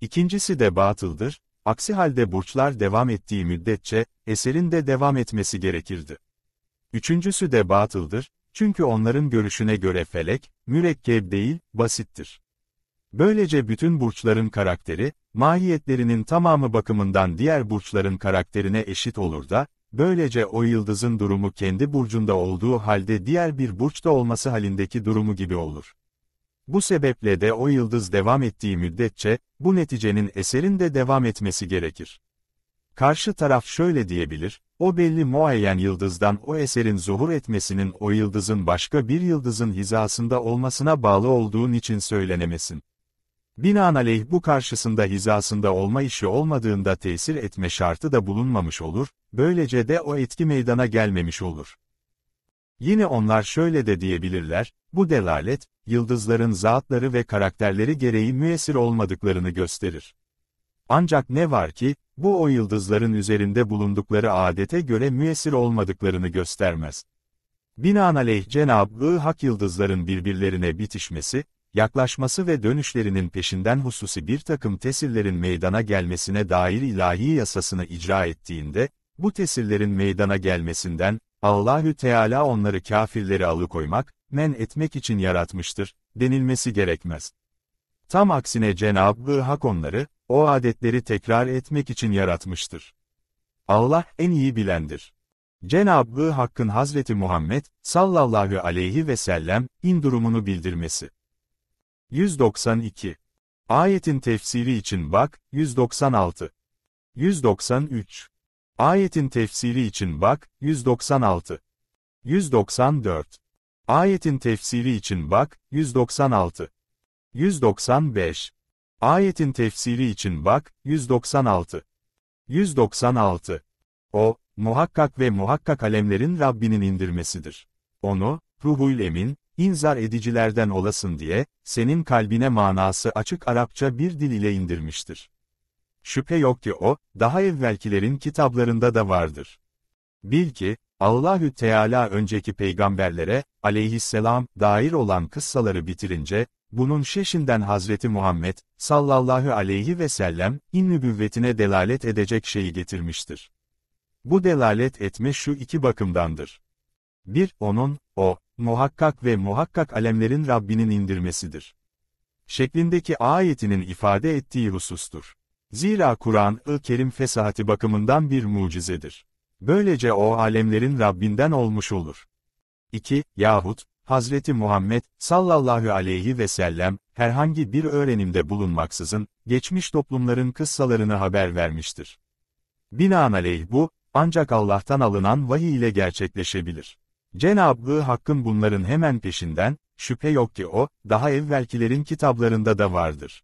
İkincisi de batıldır, aksi halde burçlar devam ettiği müddetçe, eserin de devam etmesi gerekirdi. Üçüncüsü de batıldır, çünkü onların görüşüne göre felek, mürekkeb değil, basittir. Böylece bütün burçların karakteri, mahiyetlerinin tamamı bakımından diğer burçların karakterine eşit olur da, böylece o yıldızın durumu kendi burcunda olduğu halde diğer bir burçta olması halindeki durumu gibi olur. Bu sebeple de o yıldız devam ettiği müddetçe, bu neticenin eserin de devam etmesi gerekir. Karşı taraf şöyle diyebilir, o belli muayyen yıldızdan o eserin zuhur etmesinin o yıldızın başka bir yıldızın hizasında olmasına bağlı olduğun için söylenemesin. Binaenaleyh bu karşısında hizasında olma işi olmadığında tesir etme şartı da bulunmamış olur, böylece de o etki meydana gelmemiş olur. Yine onlar şöyle de diyebilirler, bu delalet, yıldızların zatları ve karakterleri gereği müesir olmadıklarını gösterir. Ancak ne var ki, bu o yıldızların üzerinde bulundukları adete göre müesir olmadıklarını göstermez. Binaenaleyh Cenab-ı Hak yıldızların birbirlerine bitişmesi, yaklaşması ve dönüşlerinin peşinden hususi bir takım tesirlerin meydana gelmesine dair ilahi yasasını icra ettiğinde, bu tesirlerin meydana gelmesinden, Allahü Teala onları kafirleri alıkoymak, men etmek için yaratmıştır, denilmesi gerekmez. Tam aksine Cenab-ı Hak onları, o adetleri tekrar etmek için yaratmıştır. Allah en iyi bilendir. Cenab-ı Hakk'ın Hazreti Muhammed sallallahu aleyhi ve sellem in durumunu bildirmesi. 192. Ayetin tefsiri için bak 196. 193. Ayetin tefsiri için bak, 196. 194. Ayetin tefsiri için bak, 196. 195. Ayetin tefsiri için bak, 196. 196. O, muhakkak ve muhakkak alemlerin Rabbinin indirmesidir. Onu, ruhul emin, inzar edicilerden olasın diye, senin kalbine manası açık Arapça bir dil ile indirmiştir. Şüphe yok ki o, daha evvelkilerin kitaplarında da vardır. Bil ki, Allahü Teala önceki peygamberlere, aleyhisselam, dair olan kıssaları bitirince, bunun şeşinden Hazreti Muhammed, sallallahu aleyhi ve sellem, innübüvvetine delalet edecek şeyi getirmiştir. Bu delalet etme şu iki bakımdandır. 1. Onun, o, muhakkak ve muhakkak alemlerin Rabbinin indirmesidir. Şeklindeki ayetinin ifade ettiği husustur. Zira Kur'an-ı Kerim fesahati bakımından bir mucizedir. Böylece o alemlerin Rabbinden olmuş olur. 2. Yahut, Hazreti Muhammed sallallahu aleyhi ve sellem, herhangi bir öğrenimde bulunmaksızın, geçmiş toplumların kıssalarını haber vermiştir. Binaenaleyh bu, ancak Allah'tan alınan vahiy ile gerçekleşebilir. Cenab-ı Hakk'ın bunların hemen peşinden, şüphe yok ki o, daha evvelkilerin kitaplarında da vardır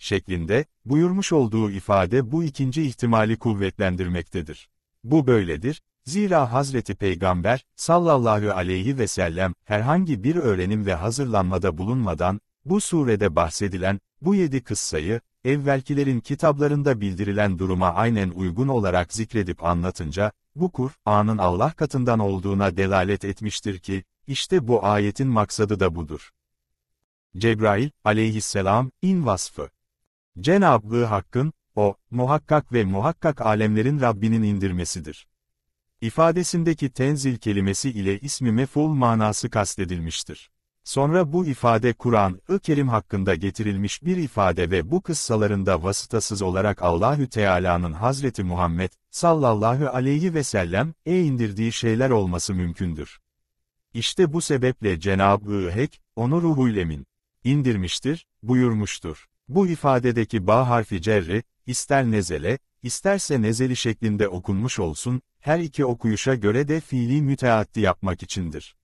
şeklinde, buyurmuş olduğu ifade bu ikinci ihtimali kuvvetlendirmektedir. Bu böyledir, zira Hazreti Peygamber, sallallahu aleyhi ve sellem, herhangi bir öğrenim ve hazırlanmada bulunmadan, bu surede bahsedilen, bu yedi kıssayı, evvelkilerin kitaplarında bildirilen duruma aynen uygun olarak zikredip anlatınca, bu kur, Kur'an'ın Allah katından olduğuna delalet etmiştir ki, işte bu ayetin maksadı da budur. Cebrail, aleyhisselam, in vasfı Cenab-ı Hakk'ın, o, muhakkak ve muhakkak alemlerin Rabbinin indirmesidir. İfadesindeki tenzil kelimesi ile ismi meful manası kastedilmiştir. Sonra bu ifade Kur'an-ı Kerim hakkında getirilmiş bir ifade ve bu kıssalarında vasıtasız olarak Allahü Teala'nın Hazreti Muhammed sallallahu aleyhi ve sellem e indirdiği şeyler olması mümkündür. İşte bu sebeple Cenab-ı Hek onu ruhuylemin indirmiştir, buyurmuştur. Bu ifadedeki ba harfi cerri, ister nezele, isterse nezeli şeklinde okunmuş olsun, her iki okuyuşa göre de fiili müteaddi yapmak içindir.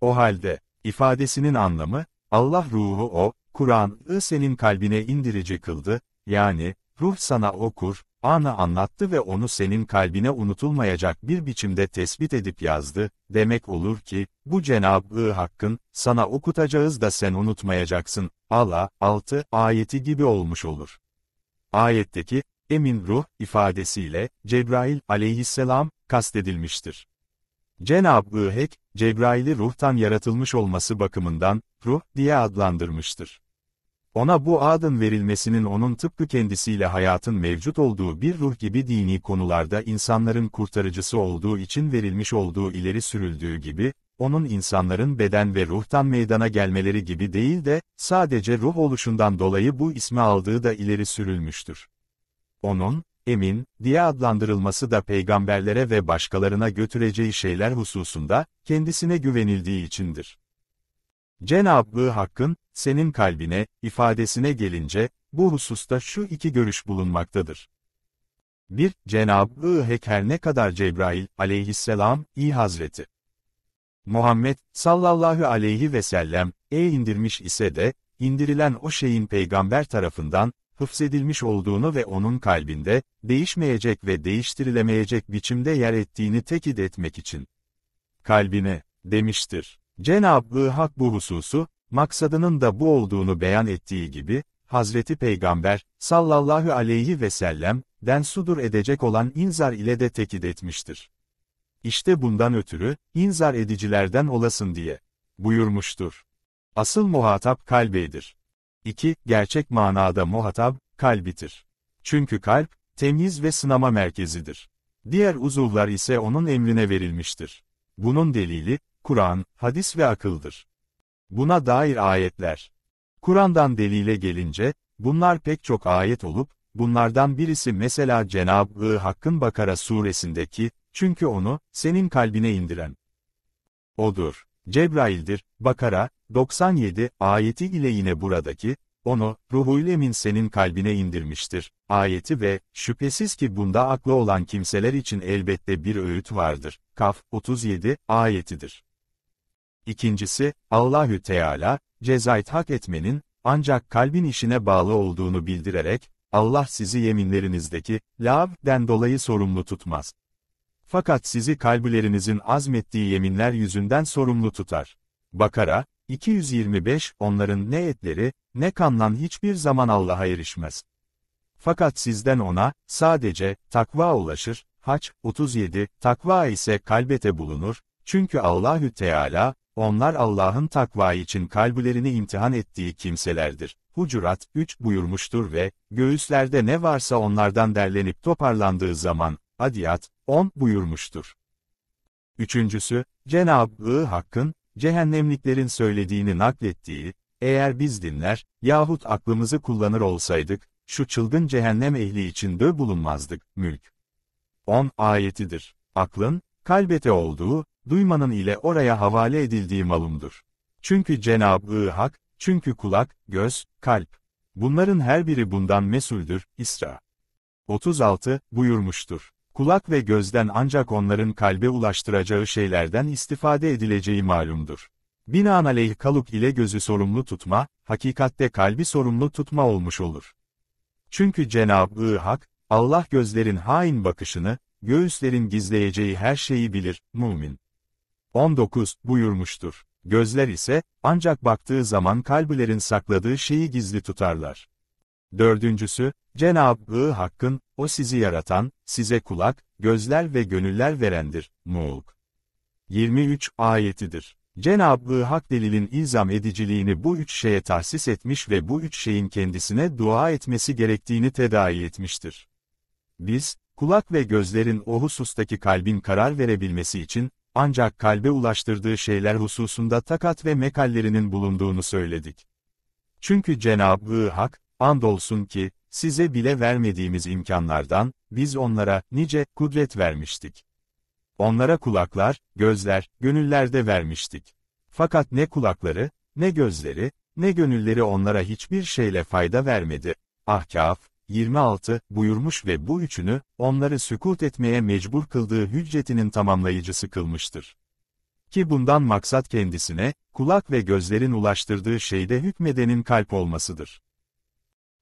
O halde, ifadesinin anlamı, Allah ruhu o, Kur'an'ı senin kalbine indirici kıldı, yani, ruh sana okur, anı anlattı ve onu senin kalbine unutulmayacak bir biçimde tespit edip yazdı, demek olur ki, bu Cenab-ı Hakk'ın, sana okutacağız da sen unutmayacaksın, Allah, altı ayeti gibi olmuş olur. Ayetteki, emin ruh ifadesiyle, Cebrail aleyhisselam, kastedilmiştir. Cenab-ı Hek, Cebrail'i ruhtan yaratılmış olması bakımından, ruh diye adlandırmıştır. Ona bu adın verilmesinin onun tıpkı kendisiyle hayatın mevcut olduğu bir ruh gibi dini konularda insanların kurtarıcısı olduğu için verilmiş olduğu ileri sürüldüğü gibi, onun insanların beden ve ruhtan meydana gelmeleri gibi değil de, sadece ruh oluşundan dolayı bu ismi aldığı da ileri sürülmüştür. Onun, emin, diye adlandırılması da peygamberlere ve başkalarına götüreceği şeyler hususunda, kendisine güvenildiği içindir. Cenab-ı Hakk'ın, senin kalbine, ifadesine gelince, bu hususta şu iki görüş bulunmaktadır. 1. Cenab-ı Hek ne kadar Cebrail aleyhisselam, iyi hazreti. Muhammed sallallahu aleyhi ve sellem, e indirmiş ise de, indirilen o şeyin peygamber tarafından, hıfzedilmiş olduğunu ve onun kalbinde, değişmeyecek ve değiştirilemeyecek biçimde yer ettiğini tekit etmek için. Kalbine, demiştir. Cenab-ı Hak bu hususu, maksadının da bu olduğunu beyan ettiği gibi, Hazreti Peygamber, sallallahu aleyhi ve sellem, den sudur edecek olan inzar ile de tekit etmiştir. İşte bundan ötürü, inzar edicilerden olasın diye, buyurmuştur. Asıl muhatap kalbeydir. 2. Gerçek manada muhatap, kalbidir. Çünkü kalp, temiz ve sınama merkezidir. Diğer uzuvlar ise onun emrine verilmiştir. Bunun delili, Kur'an, hadis ve akıldır. Buna dair ayetler. Kur'an'dan delile gelince, bunlar pek çok ayet olup, bunlardan birisi mesela Cenab-ı Hakk'ın Bakara suresindeki, çünkü onu, senin kalbine indiren. Odur. Cebrail'dir, Bakara, 97, ayeti ile yine buradaki, onu, ruhul emin senin kalbine indirmiştir, ayeti ve, şüphesiz ki bunda aklı olan kimseler için elbette bir öğüt vardır, Kaf, 37, ayetidir. İkincisi, Allahü Teala, cezayt hak etmenin, ancak kalbin işine bağlı olduğunu bildirerek, Allah sizi yeminlerinizdeki, lavden dolayı sorumlu tutmaz. Fakat sizi kalbilerinizin azmettiği yeminler yüzünden sorumlu tutar. Bakara, 225, onların ne etleri, ne kanlan hiçbir zaman Allah'a erişmez. Fakat sizden ona, sadece, takva ulaşır, Haç, 37, takva ise kalbete bulunur, çünkü Allahü Teala, onlar Allah'ın takva için kalbulerini imtihan ettiği kimselerdir. Hucurat 3 buyurmuştur ve, göğüslerde ne varsa onlardan derlenip toparlandığı zaman, Adiyat 10 buyurmuştur. Üçüncüsü, Cenab-ı Hakk'ın, cehennemliklerin söylediğini naklettiği, eğer biz dinler, yahut aklımızı kullanır olsaydık, şu çılgın cehennem ehli içinde bulunmazdık, mülk. 10 ayetidir. Aklın, kalbete olduğu, duymanın ile oraya havale edildiği malumdur. Çünkü Cenab-ı Hak, çünkü kulak, göz, kalp. Bunların her biri bundan mesuldür, İsra. 36, buyurmuştur. Kulak ve gözden ancak onların kalbe ulaştıracağı şeylerden istifade edileceği malumdur. Binaenaleyh kaluk ile gözü sorumlu tutma, hakikatte kalbi sorumlu tutma olmuş olur. Çünkü Cenab-ı Hak, Allah gözlerin hain bakışını, göğüslerin gizleyeceği her şeyi bilir, mümin. 19 buyurmuştur. Gözler ise, ancak baktığı zaman kalbilerin sakladığı şeyi gizli tutarlar. Dördüncüsü, Cenab-ı Hakk'ın, o sizi yaratan, size kulak, gözler ve gönüller verendir, Mulk. 23 ayetidir. Cenab-ı Hak delilin ilzam ediciliğini bu üç şeye tahsis etmiş ve bu üç şeyin kendisine dua etmesi gerektiğini tedavi etmiştir. Biz, kulak ve gözlerin o husustaki kalbin karar verebilmesi için, ancak kalbe ulaştırdığı şeyler hususunda takat ve mekallerinin bulunduğunu söyledik. Çünkü Cenab-ı Hak, andolsun ki, size bile vermediğimiz imkanlardan, biz onlara nice kudret vermiştik. Onlara kulaklar, gözler, gönüller de vermiştik. Fakat ne kulakları, ne gözleri, ne gönülleri onlara hiçbir şeyle fayda vermedi. Ahkaf 26 buyurmuş ve bu üçünü, onları sükut etmeye mecbur kıldığı hücretinin tamamlayıcısı kılmıştır. Ki bundan maksat kendisine, kulak ve gözlerin ulaştırdığı şeyde hükmedenin kalp olmasıdır.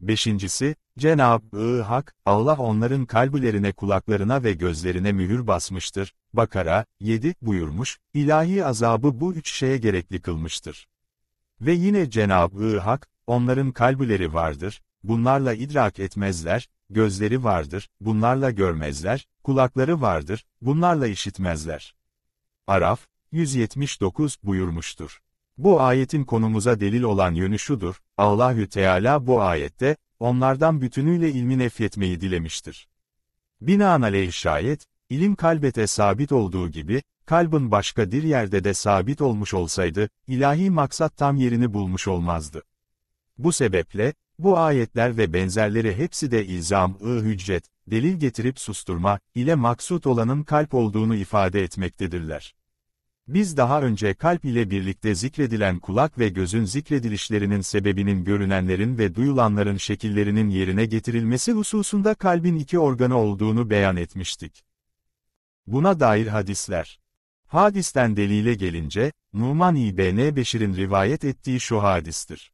Beşincisi, Cenab-ı Hak, Allah onların kalbilerine kulaklarına ve gözlerine mühür basmıştır. Bakara, 7 buyurmuş, ilahi azabı bu üç şeye gerekli kılmıştır. Ve yine Cenab-ı Hak, onların kalbileri vardır, bunlarla idrak etmezler, gözleri vardır, bunlarla görmezler, kulakları vardır, bunlarla işitmezler. Araf, 179 buyurmuştur. Bu ayetin konumuza delil olan yönü şudur, Allahü Teala bu ayette, onlardan bütünüyle ilmi nefyetmeyi dilemiştir. Binaenaleyh şayet, ilim kalbete sabit olduğu gibi, kalbin başka bir yerde de sabit olmuş olsaydı, ilahi maksat tam yerini bulmuş olmazdı. Bu sebeple, bu ayetler ve benzerleri hepsi de ilzam-ı hüccet, delil getirip susturma ile maksut olanın kalp olduğunu ifade etmektedirler. Biz daha önce kalp ile birlikte zikredilen kulak ve gözün zikredilişlerinin sebebinin görünenlerin ve duyulanların şekillerinin yerine getirilmesi hususunda kalbin iki organı olduğunu beyan etmiştik. Buna dair hadisler. Hadisten delile gelince, Numan İbn Beşir'in rivayet ettiği şu hadistir.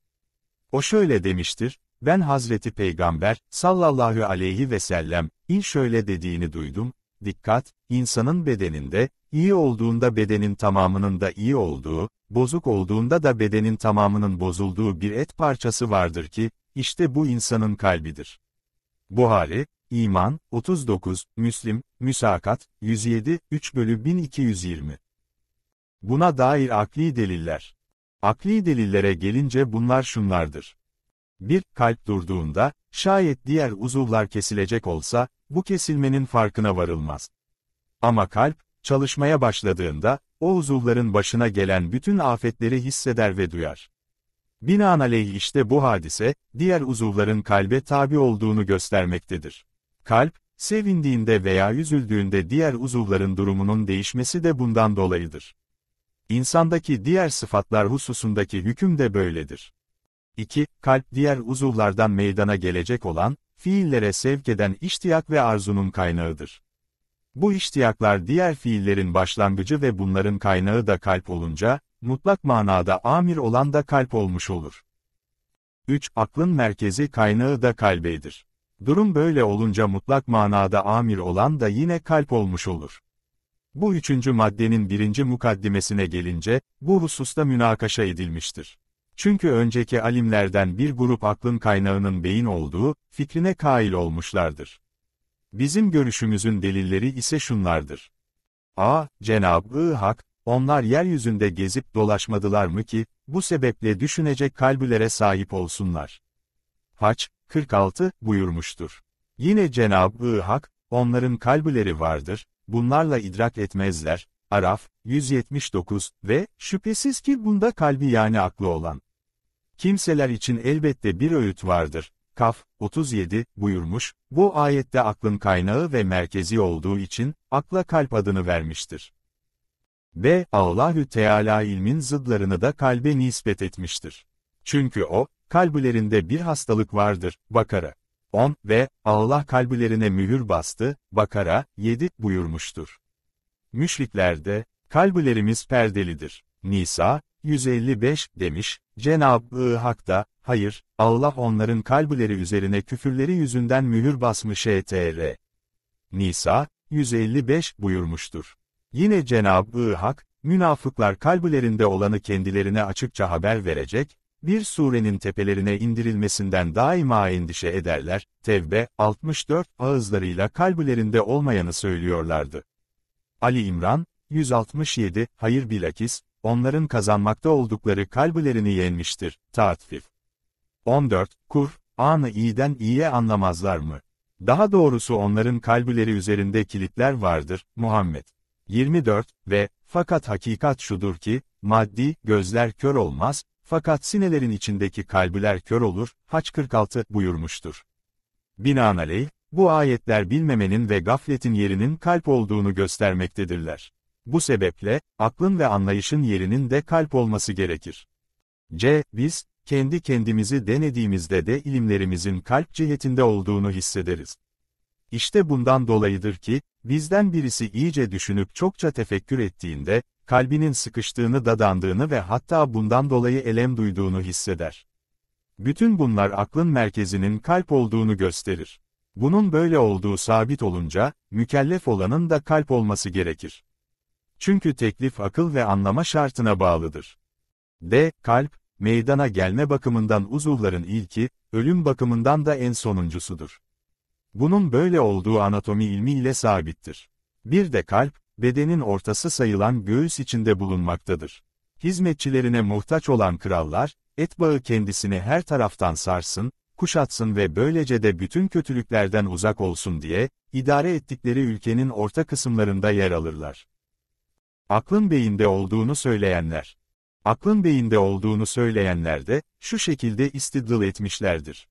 O şöyle demiştir, ben Hazreti Peygamber sallallahu aleyhi ve sellem, in şöyle dediğini duydum, dikkat, insanın bedeninde, iyi olduğunda bedenin tamamının da iyi olduğu, bozuk olduğunda da bedenin tamamının bozulduğu bir et parçası vardır ki, işte bu insanın kalbidir. Buhari, İman, 39, Müslim, Müsakat, 107, 3 bölü 1220. Buna dair akli deliller. Akli delillere gelince bunlar şunlardır. 1. Kalp durduğunda, şayet diğer uzuvlar kesilecek olsa, bu kesilmenin farkına varılmaz. Ama kalp, çalışmaya başladığında, o uzuvların başına gelen bütün afetleri hisseder ve duyar. Binaenaleyh işte bu hadise, diğer uzuvların kalbe tabi olduğunu göstermektedir. Kalp, sevindiğinde veya üzüldüğünde diğer uzuvların durumunun değişmesi de bundan dolayıdır. İnsandaki diğer sıfatlar hususundaki hüküm de böyledir. 2. Kalp diğer uzuvlardan meydana gelecek olan, fiillere sevk eden iştiyak ve arzunun kaynağıdır. Bu iştiyaklar diğer fiillerin başlangıcı ve bunların kaynağı da kalp olunca, mutlak manada amir olan da kalp olmuş olur. 3. Aklın merkezi kaynağı da kalbedir. Durum böyle olunca mutlak manada amir olan da yine kalp olmuş olur. Bu üçüncü maddenin birinci mukaddimesine gelince, bu hususta münakaşa edilmiştir. Çünkü önceki alimlerden bir grup aklın kaynağının beyin olduğu, fikrine kail olmuşlardır. Bizim görüşümüzün delilleri ise şunlardır. A. Cenab-ı Hak, onlar yeryüzünde gezip dolaşmadılar mı ki, bu sebeple düşünecek kalbülere sahip olsunlar. Haç, 46, buyurmuştur. Yine Cenab-ı Hak, Onların kalbileri vardır, bunlarla idrak etmezler. Araf, 179 ve şüphesiz ki bunda kalbi yani aklı olan. Kimseler için elbette bir öğüt vardır. Kaf, 37, buyurmuş, bu ayette aklın kaynağı ve merkezi olduğu için, akla kalp adını vermiştir. Ve Allahü Teala ilmin zıdlarını da kalbe nispet etmiştir. Çünkü o, kalbilerinde bir hastalık vardır, Bakara. 10 ve Allah kalbilerine mühür bastı, Bakara 7 buyurmuştur. Müşriklerde, kalbilerimiz perdelidir. Nisa 155 demiş, Cenab-ı Hak da, hayır, Allah onların kalbileri üzerine küfürleri yüzünden mühür basmış etr. Nisa 155 buyurmuştur. Yine Cenab-ı Hak, münafıklar kalbilerinde olanı kendilerine açıkça haber verecek, bir surenin tepelerine indirilmesinden daima endişe ederler, Tevbe, 64, ağızlarıyla kalbilerinde olmayanı söylüyorlardı. Ali İmran, 167, hayır bilakis, onların kazanmakta oldukları kalbilerini yenmiştir, Taatfif. 14, Kur, anı iyiden iyiye anlamazlar mı? Daha doğrusu onların kalbileri üzerinde kilitler vardır, Muhammed. 24 ve fakat hakikat şudur ki, maddi, gözler kör olmaz, fakat sinelerin içindeki kalbiler kör olur, Haç 46 buyurmuştur. Binaenaleyh, bu ayetler bilmemenin ve gafletin yerinin kalp olduğunu göstermektedirler. Bu sebeple, aklın ve anlayışın yerinin de kalp olması gerekir. C. Biz, kendi kendimizi denediğimizde de ilimlerimizin kalp cihetinde olduğunu hissederiz. İşte bundan dolayıdır ki, bizden birisi iyice düşünüp çokça tefekkür ettiğinde, kalbinin sıkıştığını dadandığını ve hatta bundan dolayı elem duyduğunu hisseder. Bütün bunlar aklın merkezinin kalp olduğunu gösterir. Bunun böyle olduğu sabit olunca, mükellef olanın da kalp olması gerekir. Çünkü teklif akıl ve anlama şartına bağlıdır. D. Kalp, meydana gelme bakımından uzuvların ilki, ölüm bakımından da en sonuncusudur. Bunun böyle olduğu anatomi ilmiyle sabittir. Bir de kalp, bedenin ortası sayılan göğüs içinde bulunmaktadır. Hizmetçilerine muhtaç olan krallar, et bağı kendisini her taraftan sarsın, kuşatsın ve böylece de bütün kötülüklerden uzak olsun diye, idare ettikleri ülkenin orta kısımlarında yer alırlar. Aklın beyinde olduğunu söyleyenler. Aklın beyinde olduğunu söyleyenler de, şu şekilde istidlal etmişlerdir.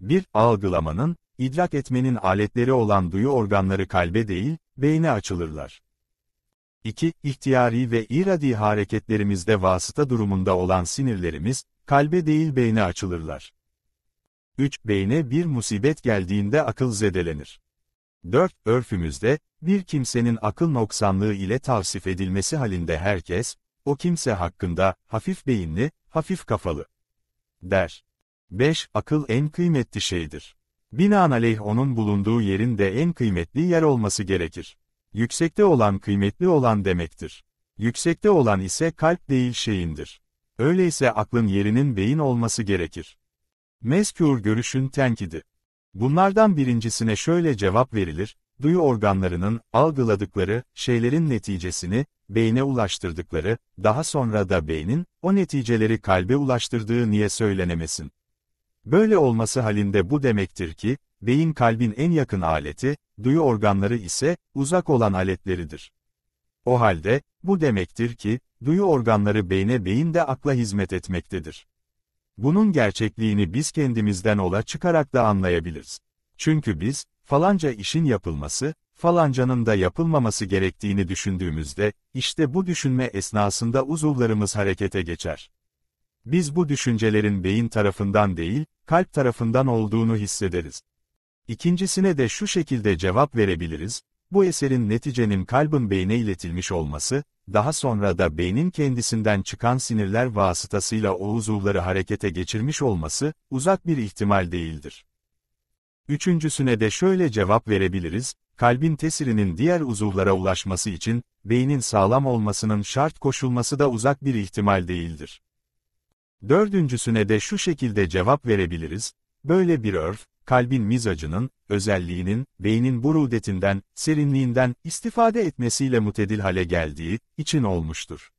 1. Algılamanın, idrak etmenin aletleri olan duyu organları kalbe değil, beyne açılırlar. 2. İhtiyari ve iradi hareketlerimizde vasıta durumunda olan sinirlerimiz, kalbe değil beyne açılırlar. 3. Beyne bir musibet geldiğinde akıl zedelenir. 4. Örfümüzde, bir kimsenin akıl noksanlığı ile tavsif edilmesi halinde herkes, o kimse hakkında, hafif beyinli, hafif kafalı, der. 5. Akıl en kıymetli şeydir. Binaenaleyh onun bulunduğu yerin de en kıymetli yer olması gerekir. Yüksekte olan kıymetli olan demektir. Yüksekte olan ise kalp değil şeyindir. Öyleyse aklın yerinin beyin olması gerekir. Mezkûr görüşün tenkidi. Bunlardan birincisine şöyle cevap verilir, duyu organlarının algıladıkları şeylerin neticesini, beyne ulaştırdıkları, daha sonra da beynin, o neticeleri kalbe ulaştırdığı niye söylenemesin? Böyle olması halinde bu demektir ki, beyin kalbin en yakın aleti, duyu organları ise, uzak olan aletleridir. O halde, bu demektir ki, duyu organları beyne beyin de akla hizmet etmektedir. Bunun gerçekliğini biz kendimizden ola çıkarak da anlayabiliriz. Çünkü biz, falanca işin yapılması, falancanın da yapılmaması gerektiğini düşündüğümüzde, işte bu düşünme esnasında uzuvlarımız harekete geçer. Biz bu düşüncelerin beyin tarafından değil, kalp tarafından olduğunu hissederiz. İkincisine de şu şekilde cevap verebiliriz, bu eserin neticenin kalbin beyne iletilmiş olması, daha sonra da beynin kendisinden çıkan sinirler vasıtasıyla o uzuvları harekete geçirmiş olması, uzak bir ihtimal değildir. Üçüncüsüne de şöyle cevap verebiliriz, kalbin tesirinin diğer uzuvlara ulaşması için, beynin sağlam olmasının şart koşulması da uzak bir ihtimal değildir. Dördüncüsüne de şu şekilde cevap verebiliriz, böyle bir örf, kalbin mizacının, özelliğinin, beynin burudetinden, serinliğinden istifade etmesiyle mutedil hale geldiği için olmuştur.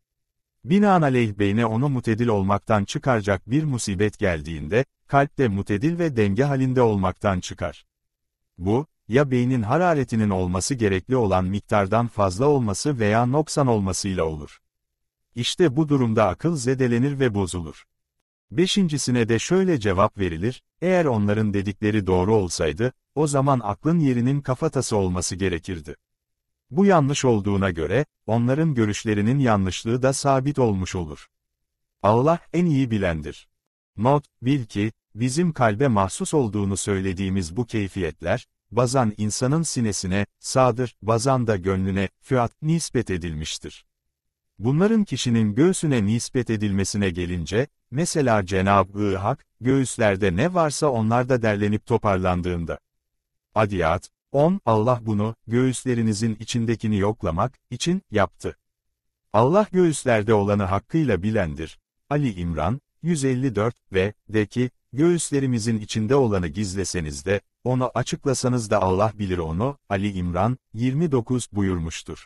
Binaenaleyh beyne onu mutedil olmaktan çıkaracak bir musibet geldiğinde, kalp de mutedil ve denge halinde olmaktan çıkar. Bu, ya beynin hararetinin olması gerekli olan miktardan fazla olması veya noksan olmasıyla olur. İşte bu durumda akıl zedelenir ve bozulur. Beşincisine de şöyle cevap verilir, eğer onların dedikleri doğru olsaydı, o zaman aklın yerinin kafatası olması gerekirdi. Bu yanlış olduğuna göre, onların görüşlerinin yanlışlığı da sabit olmuş olur. Allah en iyi bilendir. Not, bil ki, bizim kalbe mahsus olduğunu söylediğimiz bu keyfiyetler, bazan insanın sinesine, sağdır, bazan da gönlüne, füat, nispet edilmiştir. Bunların kişinin göğsüne nispet edilmesine gelince, Mesela Cenab-ı Hak, göğüslerde ne varsa onlar da derlenip toparlandığında. Adiyat, 10, Allah bunu, göğüslerinizin içindekini yoklamak, için, yaptı. Allah göğüslerde olanı hakkıyla bilendir. Ali İmran, 154 ve, de ki, göğüslerimizin içinde olanı gizleseniz de, onu açıklasanız da Allah bilir onu, Ali İmran, 29 buyurmuştur.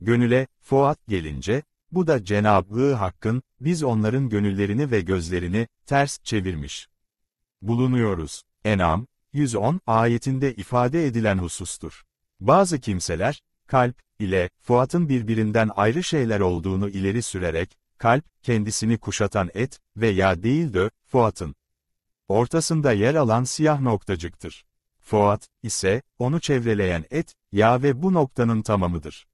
Gönüle, Fuat gelince, bu da Cenab-ı Hakk'ın, biz onların gönüllerini ve gözlerini ters çevirmiş bulunuyoruz. En'am 110 ayetinde ifade edilen husustur. Bazı kimseler, kalp ile Fuat'ın birbirinden ayrı şeyler olduğunu ileri sürerek, kalp, kendisini kuşatan et veya değildi Fuat'ın ortasında yer alan siyah noktacıktır. Fuat ise, onu çevreleyen et, yağ ve bu noktanın tamamıdır.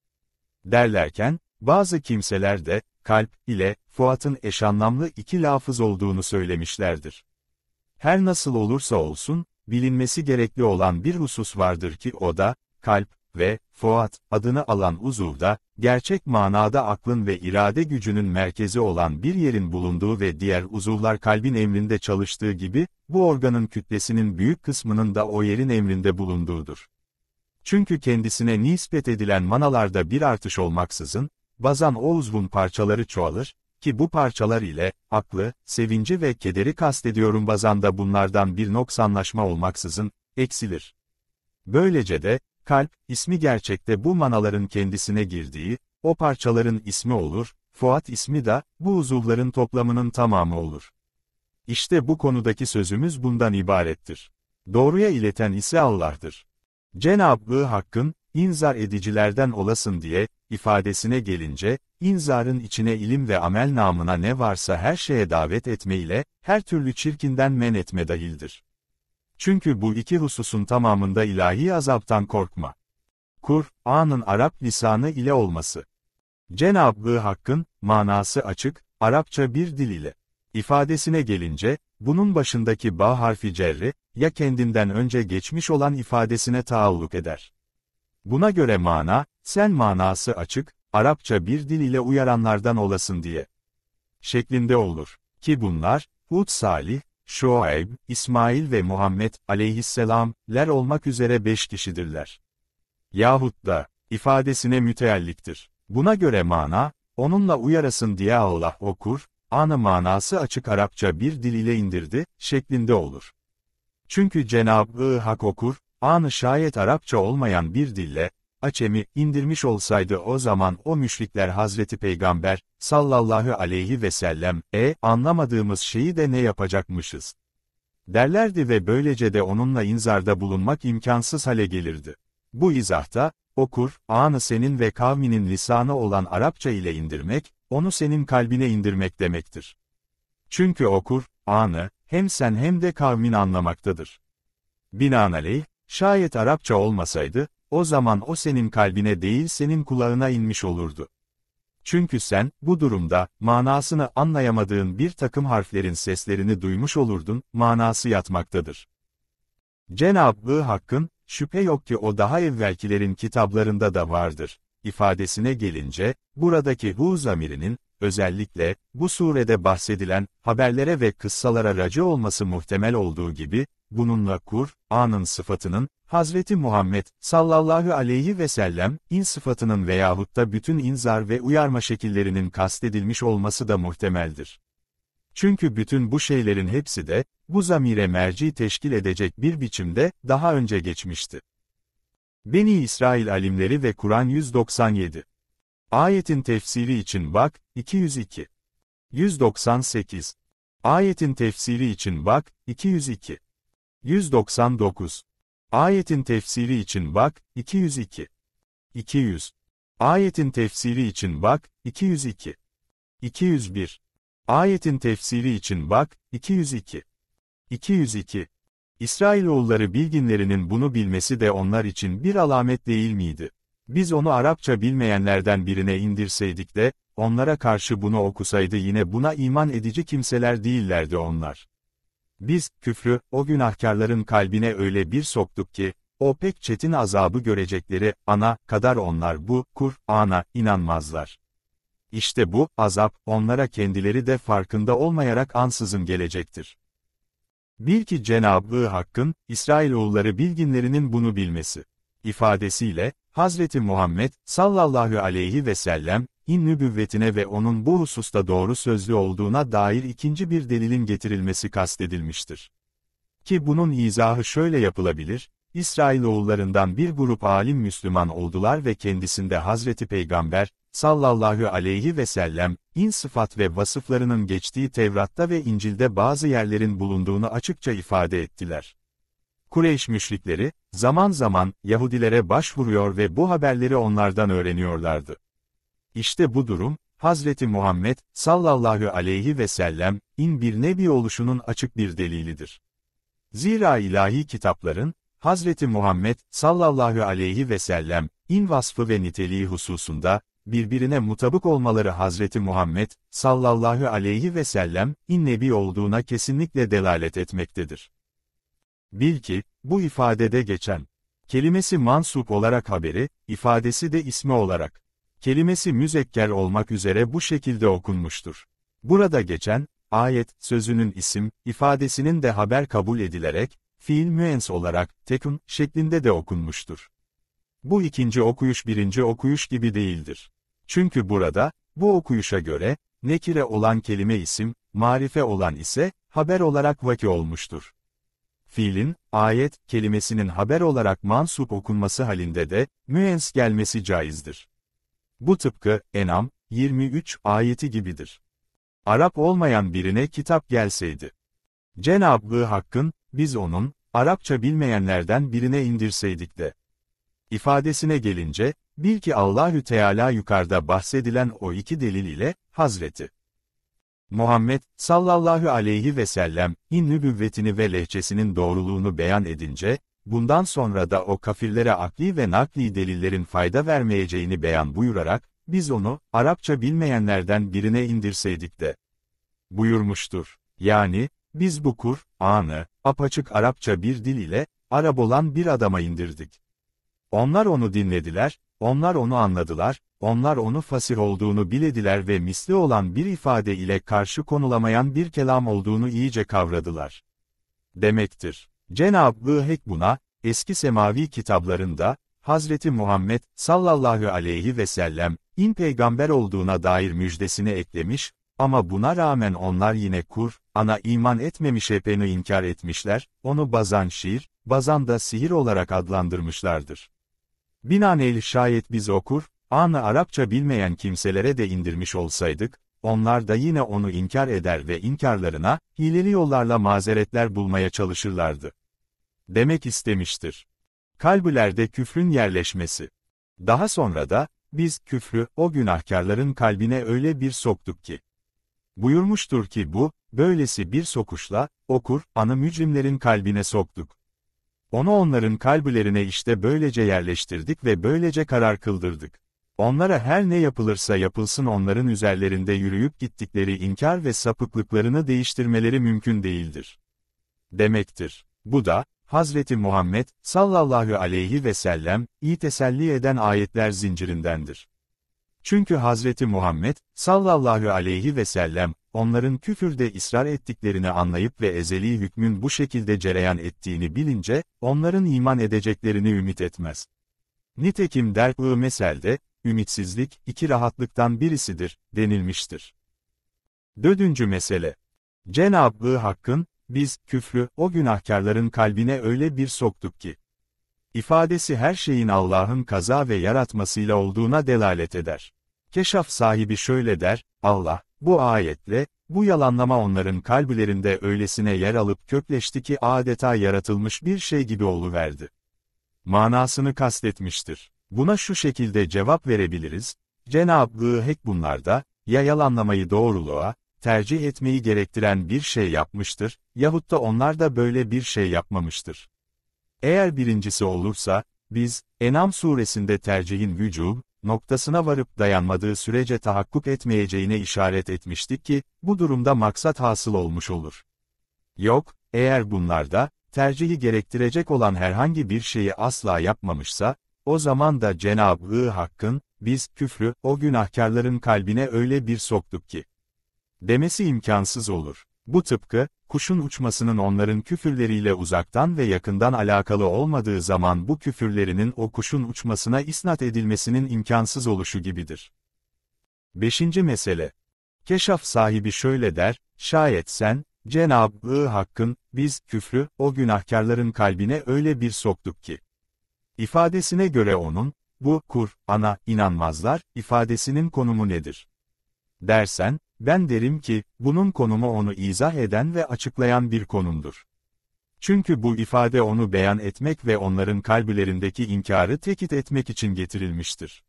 Derlerken, bazı kimseler de, kalp ile Fuat'ın eşanlamlı iki lafız olduğunu söylemişlerdir. Her nasıl olursa olsun, bilinmesi gerekli olan bir husus vardır ki o da, kalp ve Fuat adını alan uzuvda, gerçek manada aklın ve irade gücünün merkezi olan bir yerin bulunduğu ve diğer uzuvlar kalbin emrinde çalıştığı gibi, bu organın kütlesinin büyük kısmının da o yerin emrinde bulunduğudur. Çünkü kendisine nispet edilen manalarda bir artış olmaksızın, Bazan Oğuz'un parçaları çoğalır, ki bu parçalar ile, aklı, sevinci ve kederi kastediyorum bazanda bunlardan bir noksanlaşma olmaksızın, eksilir. Böylece de, kalp, ismi gerçekte bu manaların kendisine girdiği, o parçaların ismi olur, Fuat ismi de bu uzuvların toplamının tamamı olur. İşte bu konudaki sözümüz bundan ibarettir. Doğruya ileten ise Allah'tır. Cenab-ı Hakk'ın, inzar edicilerden olasın diye, ifadesine gelince, inzarın içine ilim ve amel namına ne varsa her şeye davet etme ile, her türlü çirkinden men etme dahildir. Çünkü bu iki hususun tamamında ilahi azaptan korkma. Kur, a'nın Arap lisanı ile olması. Cenab-ı Hakk'ın, manası açık, Arapça bir dil ile. İfadesine gelince, bunun başındaki ba harfi cerri, ya kendinden önce geçmiş olan ifadesine taalluk eder Buna göre mana, sen manası açık, Arapça bir dil ile uyaranlardan olasın diye. Şeklinde olur. Ki bunlar, Hud Salih, Şuayb, İsmail ve Muhammed aleyhisselamler olmak üzere beş kişidirler. Yahut da, ifadesine mütealliktir. Buna göre mana, onunla uyarasın diye Allah okur, ana manası açık Arapça bir dil ile indirdi, şeklinde olur. Çünkü Cenab-ı Hak okur, anı şayet Arapça olmayan bir dille, açemi indirmiş olsaydı o zaman o müşrikler Hazreti Peygamber, sallallahu aleyhi ve sellem, e, anlamadığımız şeyi de ne yapacakmışız? Derlerdi ve böylece de onunla inzarda bulunmak imkansız hale gelirdi. Bu izahta, okur, anı senin ve kavminin lisanı olan Arapça ile indirmek, onu senin kalbine indirmek demektir. Çünkü okur, anı, hem sen hem de kavmin anlamaktadır. Binaenaleyh, Şayet Arapça olmasaydı, o zaman o senin kalbine değil senin kulağına inmiş olurdu. Çünkü sen, bu durumda, manasını anlayamadığın bir takım harflerin seslerini duymuş olurdun, manası yatmaktadır. Cenab-ı Hakk'ın, şüphe yok ki o daha evvelkilerin kitaplarında da vardır, ifadesine gelince, buradaki hu zamirinin, özellikle, bu surede bahsedilen, haberlere ve kıssalara racı olması muhtemel olduğu gibi, Bununla Kur'an'ın sıfatının, Hazreti Muhammed sallallahu aleyhi ve sellem, in sıfatının veyahut da bütün inzar ve uyarma şekillerinin kastedilmiş olması da muhtemeldir. Çünkü bütün bu şeylerin hepsi de, bu zamire merci teşkil edecek bir biçimde, daha önce geçmişti. Beni İsrail alimleri ve Kur'an 197. Ayetin tefsiri için bak, 202. 198. Ayetin tefsiri için bak, 202. 199. Ayetin tefsiri için bak, 202. 200. Ayetin tefsiri için bak, 202. 201. Ayetin tefsiri için bak, 202. 202. İsrailoğulları bilginlerinin bunu bilmesi de onlar için bir alamet değil miydi? Biz onu Arapça bilmeyenlerden birine indirseydik de, onlara karşı bunu okusaydı yine buna iman edici kimseler değillerdi onlar. Biz, küfrü, o günahkarların kalbine öyle bir soktuk ki, o pek çetin azabı görecekleri ana kadar onlar bu kur ana inanmazlar. İşte bu azap onlara kendileri de farkında olmayarak ansızın gelecektir. Bil ki Cenab-ı Hakk'ın İsrailoğulları bilginlerinin bunu bilmesi ifadesiyle Hazreti Muhammed sallallahu aleyhi ve sellem in nübüvvetine ve onun bu hususta doğru sözlü olduğuna dair ikinci bir delilin getirilmesi kastedilmiştir. Ki bunun izahı şöyle yapılabilir, İsrailoğullarından bir grup alim Müslüman oldular ve kendisinde Hazreti Peygamber, sallallahu aleyhi ve sellem, in sıfat ve vasıflarının geçtiği Tevrat'ta ve İncil'de bazı yerlerin bulunduğunu açıkça ifade ettiler. Kureyş müşrikleri, zaman zaman, Yahudilere başvuruyor ve bu haberleri onlardan öğreniyorlardı. İşte bu durum, Hazreti Muhammed sallallahu aleyhi ve sellem, in bir nebi oluşunun açık bir delilidir. Zira ilahi kitapların, Hazreti Muhammed sallallahu aleyhi ve sellem, in vasfı ve niteliği hususunda, birbirine mutabık olmaları Hazreti Muhammed sallallahu aleyhi ve sellem, in nebi olduğuna kesinlikle delalet etmektedir. Bil ki, bu ifadede geçen, kelimesi mansup olarak haberi, ifadesi de ismi olarak, kelimesi müzekker olmak üzere bu şekilde okunmuştur. Burada geçen, ayet, sözünün isim, ifadesinin de haber kabul edilerek, fiil müens olarak, tekun, şeklinde de okunmuştur. Bu ikinci okuyuş birinci okuyuş gibi değildir. Çünkü burada, bu okuyuşa göre, nekire olan kelime isim, marife olan ise, haber olarak vaki olmuştur. Fiilin, ayet, kelimesinin haber olarak mansup okunması halinde de, müens gelmesi caizdir. Bu tıpkı En'am 23 ayeti gibidir. Arap olmayan birine kitap gelseydi. Cenab-ı Hakk'ın, biz onun, Arapça bilmeyenlerden birine indirseydik de. İfadesine gelince, bil ki Allahü Teala yukarıda bahsedilen o iki delil ile, Hazreti Muhammed sallallahu aleyhi ve sellem, in nübüvvetini ve lehçesinin doğruluğunu beyan edince, bundan sonra da o kafirlere akli ve nakli delillerin fayda vermeyeceğini beyan buyurarak, biz onu, Arapça bilmeyenlerden birine indirseydik de, buyurmuştur. Yani, biz bu kur anı apaçık Arapça bir dil ile, Arap olan bir adama indirdik. Onlar onu dinlediler, onlar onu anladılar, onlar onu fasih olduğunu bilediler ve misli olan bir ifade ile karşı konulamayan bir kelam olduğunu iyice kavradılar. Demektir. Cenab-ı Hak buna, eski semavi kitaplarında, Hazreti Muhammed sallallahu aleyhi ve sellem, in peygamber olduğuna dair müjdesini eklemiş, ama buna rağmen onlar yine kur, ana iman etmemiş epeni inkar etmişler, onu bazan şiir, bazan da sihir olarak adlandırmışlardır. Binaenaleyh şayet biz okur, anı Arapça bilmeyen kimselere de indirmiş olsaydık, onlar da yine onu inkar eder ve inkarlarına, hileli yollarla mazeretler bulmaya çalışırlardı demek istemiştir. Kalbilerde küfrün yerleşmesi. Daha sonra da, biz küfrü, o günahkarların kalbine öyle bir soktuk ki. Buyurmuştur ki bu, böylesi bir sokuşla, okur, anı mücrimlerin kalbine soktuk. Onu onların kalbülerine işte böylece yerleştirdik ve böylece karar kıldırdık. Onlara her ne yapılırsa yapılsın onların üzerlerinde yürüyüp gittikleri inkar ve sapıklıklarını değiştirmeleri mümkün değildir. Demektir. Bu da, Hazreti Muhammed, sallallahu aleyhi ve sellem, iyi teselli eden ayetler zincirindendir. Çünkü Hazreti Muhammed, sallallahu aleyhi ve sellem, onların küfürde ısrar ettiklerini anlayıp ve ezeli hükmün bu şekilde cereyan ettiğini bilince, onların iman edeceklerini ümit etmez. Nitekim der-ı meselde, ümitsizlik, iki rahatlıktan birisidir, denilmiştir. Dördüncü mesele. Cenab-ı Hakk'ın, biz, küfrü, o günahkarların kalbine öyle bir soktuk ki. İfadesi her şeyin Allah'ın kaza ve yaratmasıyla olduğuna delalet eder. Keşaf sahibi şöyle der, Allah, bu ayetle, bu yalanlama onların kalplerinde öylesine yer alıp kökleşti ki adeta yaratılmış bir şey gibi oluverdi. Manasını kastetmiştir. Buna şu şekilde cevap verebiliriz, Cenab-ı Hek bunlarda, ya yalanlamayı doğruluğa, tercih etmeyi gerektiren bir şey yapmıştır, yahut da onlar da böyle bir şey yapmamıştır. Eğer birincisi olursa, biz, Enam suresinde tercihin vücub, noktasına varıp dayanmadığı sürece tahakkuk etmeyeceğine işaret etmiştik ki, bu durumda maksat hasıl olmuş olur. Yok, eğer bunlarda, tercihi gerektirecek olan herhangi bir şeyi asla yapmamışsa, o zaman da Cenab-ı Hakk'ın, biz küfrü, o günahkarların kalbine öyle bir soktuk ki, demesi imkansız olur. Bu tıpkı, kuşun uçmasının onların küfürleriyle uzaktan ve yakından alakalı olmadığı zaman bu küfürlerinin o kuşun uçmasına isnat edilmesinin imkansız oluşu gibidir. Beşinci mesele. Keşaf sahibi şöyle der, şayet sen, Cenab-ı Hakk'ın, biz, küfrü, o günahkarların kalbine öyle bir soktuk ki. İfadesine göre onun, bu, kur ana inanmazlar, ifadesinin konumu nedir? Dersen, ben derim ki, bunun konumu onu izah eden ve açıklayan bir konumdur. Çünkü bu ifade onu beyan etmek ve onların kalbilerindeki inkarı tekit etmek için getirilmiştir.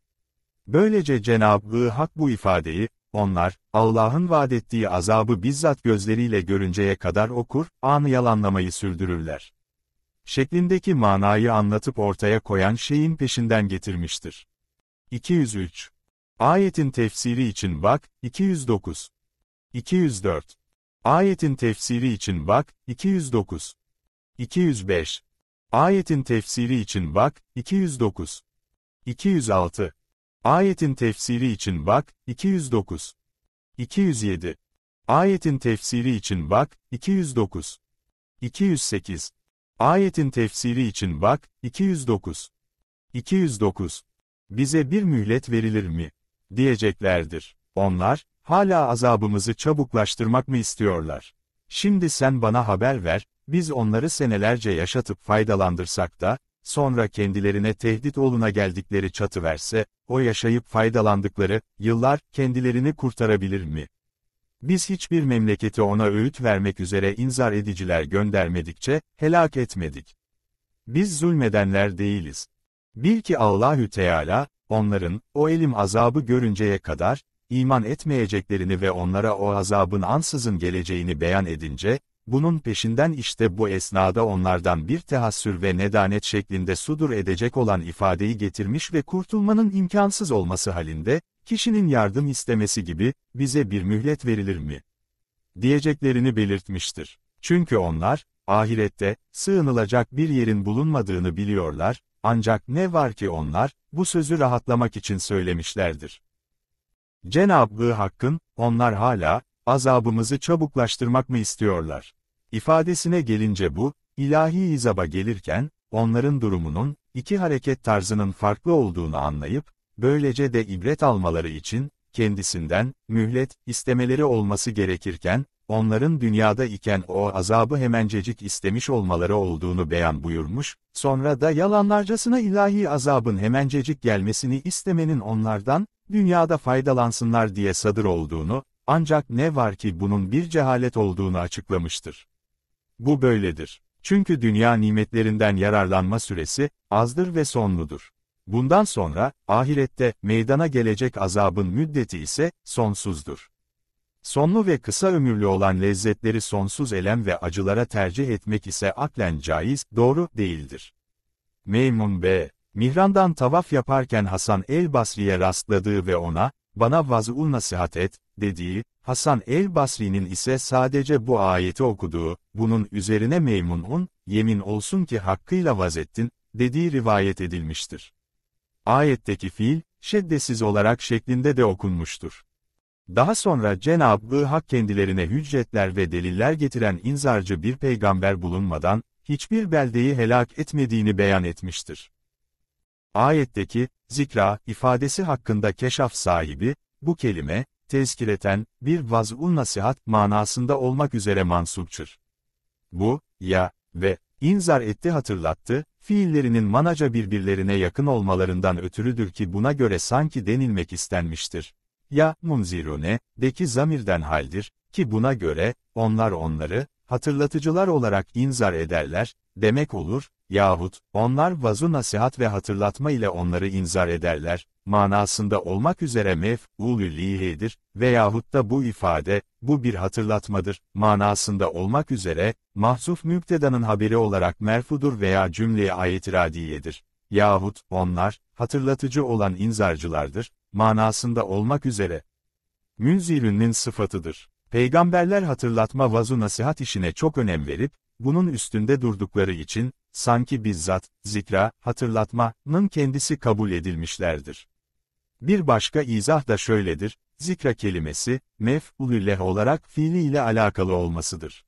Böylece Cenab-ı Hak bu ifadeyi, onlar, Allah'ın vaat ettiği azabı bizzat gözleriyle görünceye kadar okur, anı yalanlamayı sürdürürler. Şeklindeki manayı anlatıp ortaya koyan şeyin peşinden getirmiştir. 203 Ayetin tefsiri için bak 209. 204. Ayetin tefsiri için bak 209. 205. Ayetin tefsiri için bak 209. 206. Ayetin tefsiri için bak 209. 207. Ayetin tefsiri için bak 209. 208. Ayetin tefsiri için bak 209. 209. Bize bir mühlet verilir mi? diyeceklerdir. Onlar, hala azabımızı çabuklaştırmak mı istiyorlar? Şimdi sen bana haber ver, biz onları senelerce yaşatıp faydalandırsak da, sonra kendilerine tehdit oluna geldikleri çatı verse, o yaşayıp faydalandıkları, yıllar, kendilerini kurtarabilir mi? Biz hiçbir memleketi ona öğüt vermek üzere inzar ediciler göndermedikçe, helak etmedik. Biz zulmedenler değiliz. Bil ki Allahü Teala, onların, o elim azabı görünceye kadar, iman etmeyeceklerini ve onlara o azabın ansızın geleceğini beyan edince, bunun peşinden işte bu esnada onlardan bir tehassür ve nedanet şeklinde sudur edecek olan ifadeyi getirmiş ve kurtulmanın imkansız olması halinde, kişinin yardım istemesi gibi, bize bir mühlet verilir mi? diyeceklerini belirtmiştir. Çünkü onlar, ahirette, sığınılacak bir yerin bulunmadığını biliyorlar, ancak ne var ki onlar, bu sözü rahatlamak için söylemişlerdir. Cenab-ı Hakk'ın, onlar hala, azabımızı çabuklaştırmak mı istiyorlar? İfadesine gelince bu, ilahi izaba gelirken, onların durumunun, iki hareket tarzının farklı olduğunu anlayıp, böylece de ibret almaları için, kendisinden, mühlet, istemeleri olması gerekirken, onların dünyada iken o azabı hemencecik istemiş olmaları olduğunu beyan buyurmuş, sonra da yalanlarcasına ilahi azabın hemencecik gelmesini istemenin onlardan, dünyada faydalansınlar diye sadır olduğunu, ancak ne var ki bunun bir cehalet olduğunu açıklamıştır. Bu böyledir. Çünkü dünya nimetlerinden yararlanma süresi, azdır ve sonludur. Bundan sonra, ahirette, meydana gelecek azabın müddeti ise, sonsuzdur. Sonlu ve kısa ömürlü olan lezzetleri sonsuz elem ve acılara tercih etmek ise aklen caiz, doğru değildir. Meymun B. Mihran'dan tavaf yaparken Hasan el-Basri'ye rastladığı ve ona, bana vazul nasihat et, dediği, Hasan el-Basri'nin ise sadece bu ayeti okuduğu, bunun üzerine Meymun'un, yemin olsun ki hakkıyla vazettin, dediği rivayet edilmiştir. Ayetteki fiil, şeddesiz olarak şeklinde de okunmuştur. Daha sonra Cenab-ı Hak kendilerine hüccetler ve deliller getiren inzarcı bir peygamber bulunmadan, hiçbir beldeyi helak etmediğini beyan etmiştir. Ayetteki, zikra, ifadesi hakkında keşaf sahibi, bu kelime, tezkireten, bir vaz'un nasihat manasında olmak üzere mansupçır. Bu, ya, ve, inzar etti hatırlattı, fiillerinin manaca birbirlerine yakın olmalarından ötürüdür ki buna göre sanki denilmek istenmiştir ya munzirune, deki zamirden haldir, ki buna göre, onlar onları, hatırlatıcılar olarak inzar ederler, demek olur, yahut, onlar vazu nasihat ve hatırlatma ile onları inzar ederler, manasında olmak üzere mef'ulü lihedir, veyahut da bu ifade, bu bir hatırlatmadır, manasında olmak üzere, mahzuf müktedanın haberi olarak merfudur veya cümleye ait radiyedir. Yahut, onlar, hatırlatıcı olan inzarcılardır, manasında olmak üzere, münzirünün sıfatıdır. Peygamberler hatırlatma vazu nasihat işine çok önem verip, bunun üstünde durdukları için, sanki bizzat, zikra, hatırlatmanın kendisi kabul edilmişlerdir. Bir başka izah da şöyledir, zikra kelimesi, mef'ulülleh olarak fiili ile alakalı olmasıdır.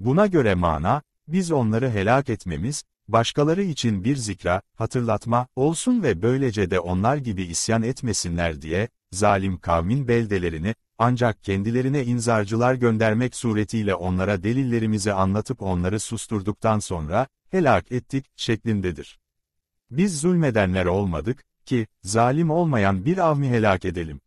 Buna göre mana, biz onları helak etmemiz, başkaları için bir zikra, hatırlatma olsun ve böylece de onlar gibi isyan etmesinler diye, zalim kavmin beldelerini, ancak kendilerine inzarcılar göndermek suretiyle onlara delillerimizi anlatıp onları susturduktan sonra, helak ettik, şeklindedir. Biz zulmedenler olmadık ki, zalim olmayan bir avmi helak edelim.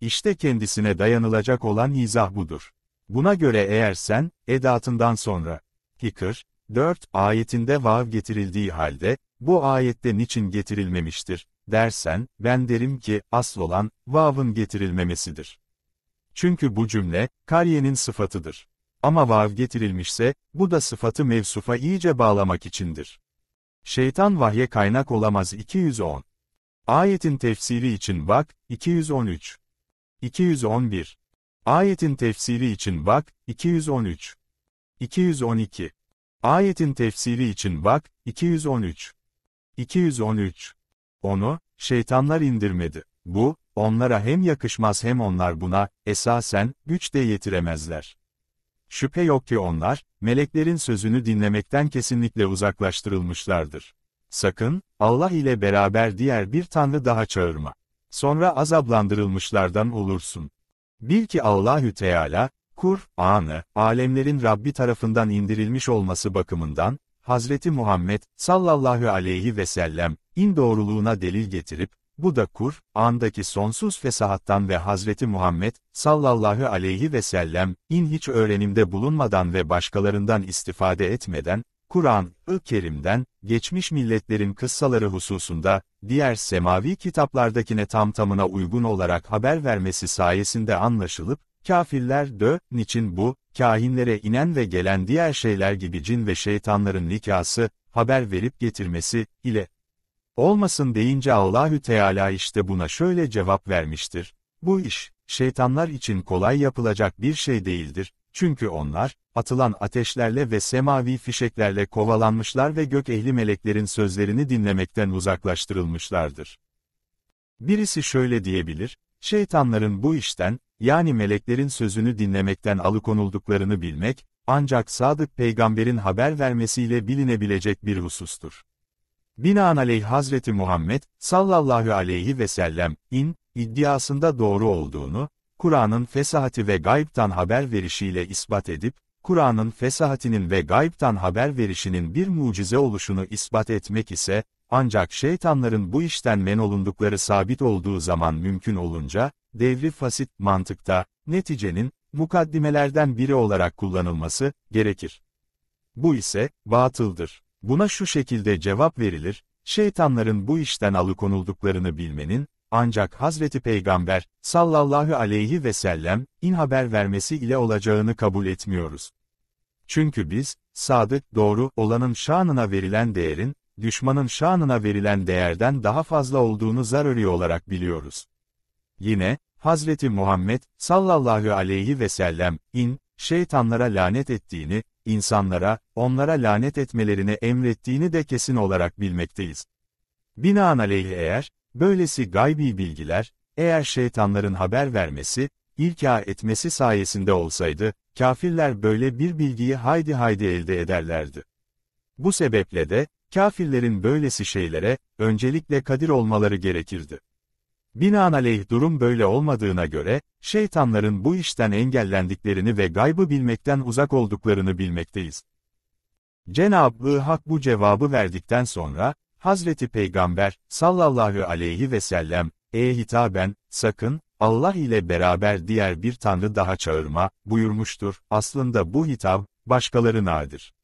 İşte kendisine dayanılacak olan izah budur. Buna göre eğer sen, edatından sonra, hikr, 4. Ayetinde vav getirildiği halde, bu ayette niçin getirilmemiştir, dersen, ben derim ki, asıl olan, vav'ın getirilmemesidir. Çünkü bu cümle, kariyenin sıfatıdır. Ama vav getirilmişse, bu da sıfatı mevsufa iyice bağlamak içindir. Şeytan vahye kaynak olamaz 210. Ayetin tefsiri için bak, 213. 211. Ayetin tefsiri için bak, 213. 212. Ayetin tefsiri için bak, 213. 213. Onu, şeytanlar indirmedi. Bu, onlara hem yakışmaz hem onlar buna, esasen, güç de yetiremezler. Şüphe yok ki onlar, meleklerin sözünü dinlemekten kesinlikle uzaklaştırılmışlardır. Sakın, Allah ile beraber diğer bir tanrı daha çağırma. Sonra azablandırılmışlardan olursun. Bil ki Allahü Teala, Kur'an'ı, alemlerin Rabbi tarafından indirilmiş olması bakımından, Hazreti Muhammed, sallallahu aleyhi ve sellem, in doğruluğuna delil getirip, bu da Kur'an'daki sonsuz fesahattan ve Hazreti Muhammed, sallallahu aleyhi ve sellem, in hiç öğrenimde bulunmadan ve başkalarından istifade etmeden, Kur'an-ı Kerim'den, geçmiş milletlerin kıssaları hususunda, diğer semavi kitaplardakine tam tamına uygun olarak haber vermesi sayesinde anlaşılıp, Kafirler de niçin bu, kahinlere inen ve gelen diğer şeyler gibi cin ve şeytanların nikası, haber verip getirmesi, ile olmasın deyince Allahü Teala işte buna şöyle cevap vermiştir. Bu iş, şeytanlar için kolay yapılacak bir şey değildir. Çünkü onlar, atılan ateşlerle ve semavi fişeklerle kovalanmışlar ve gök ehli meleklerin sözlerini dinlemekten uzaklaştırılmışlardır. Birisi şöyle diyebilir, şeytanların bu işten, yani meleklerin sözünü dinlemekten alıkonulduklarını bilmek, ancak sadık peygamberin haber vermesiyle bilinebilecek bir husustur. Binaenaleyh Hazreti Muhammed, sallallahu aleyhi ve sellem, in, iddiasında doğru olduğunu, Kur'an'ın fesahati ve gaybtan haber verişiyle ispat edip, Kur'an'ın fesahatinin ve gaybtan haber verişinin bir mucize oluşunu ispat etmek ise, ancak şeytanların bu işten men olundukları sabit olduğu zaman mümkün olunca, devri fasit mantıkta, neticenin, mukaddimelerden biri olarak kullanılması, gerekir. Bu ise, batıldır. Buna şu şekilde cevap verilir, şeytanların bu işten alıkonulduklarını bilmenin, ancak Hazreti Peygamber, sallallahu aleyhi ve sellem, in haber vermesi ile olacağını kabul etmiyoruz. Çünkü biz, sadık, doğru, olanın şanına verilen değerin, düşmanın şanına verilen değerden daha fazla olduğunu zaruri olarak biliyoruz. Yine, Hazreti Muhammed, sallallahu aleyhi ve sellem, in, şeytanlara lanet ettiğini, insanlara, onlara lanet etmelerine emrettiğini de kesin olarak bilmekteyiz. Binaenaleyh eğer, böylesi gaybi bilgiler, eğer şeytanların haber vermesi, ilka etmesi sayesinde olsaydı, kafirler böyle bir bilgiyi haydi haydi elde ederlerdi. Bu sebeple de, kafirlerin böylesi şeylere, öncelikle kadir olmaları gerekirdi. Binaenaleyh durum böyle olmadığına göre, şeytanların bu işten engellendiklerini ve gaybı bilmekten uzak olduklarını bilmekteyiz. Cenab-ı Hak bu cevabı verdikten sonra, Hazreti Peygamber, sallallahu aleyhi ve sellem, e hitaben, sakın, Allah ile beraber diğer bir tanrı daha çağırma, buyurmuştur. Aslında bu hitap, başkalarınadır.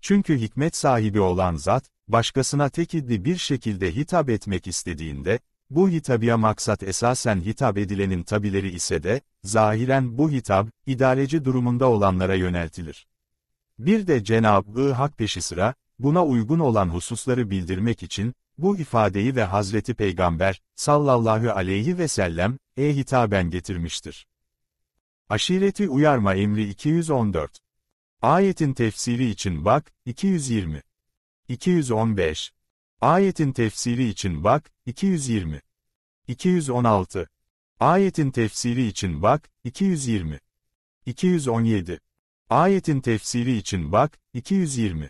Çünkü hikmet sahibi olan zat, başkasına tekilli bir şekilde hitap etmek istediğinde, bu hitabia maksat esasen hitap edilenin tabileri ise de, zahiren bu hitap, idareci durumunda olanlara yöneltilir. Bir de Cenab-ı Hak peşi sıra, buna uygun olan hususları bildirmek için, bu ifadeyi ve Hazreti Peygamber, sallallahu aleyhi ve sellem, e hitaben getirmiştir. Aşireti uyarma emri 214. Ayetin tefsiri için bak, 220. 215. Ayetin tefsiri için bak, 220. 216. Ayetin tefsiri için bak, 220. 217. Ayetin tefsiri için bak, 220.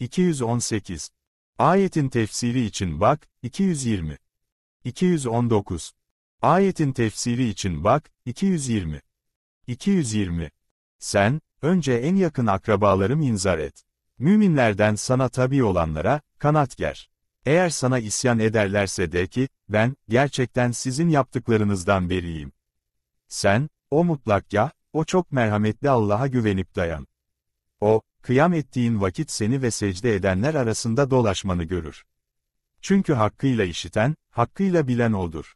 218. Ayetin tefsiri için bak, 220. 219. Ayetin tefsiri için bak, 220. 220. Sen, önce en yakın akrabalarım inzar et. Müminlerden sana tabi olanlara, kanat ger. Eğer sana isyan ederlerse de ki, ben, gerçekten sizin yaptıklarınızdan beriyim. Sen, o mutlak ya, o çok merhametli Allah'a güvenip dayan. O, kıyam ettiğin vakit seni ve secde edenler arasında dolaşmanı görür. Çünkü hakkıyla işiten, hakkıyla bilen odur.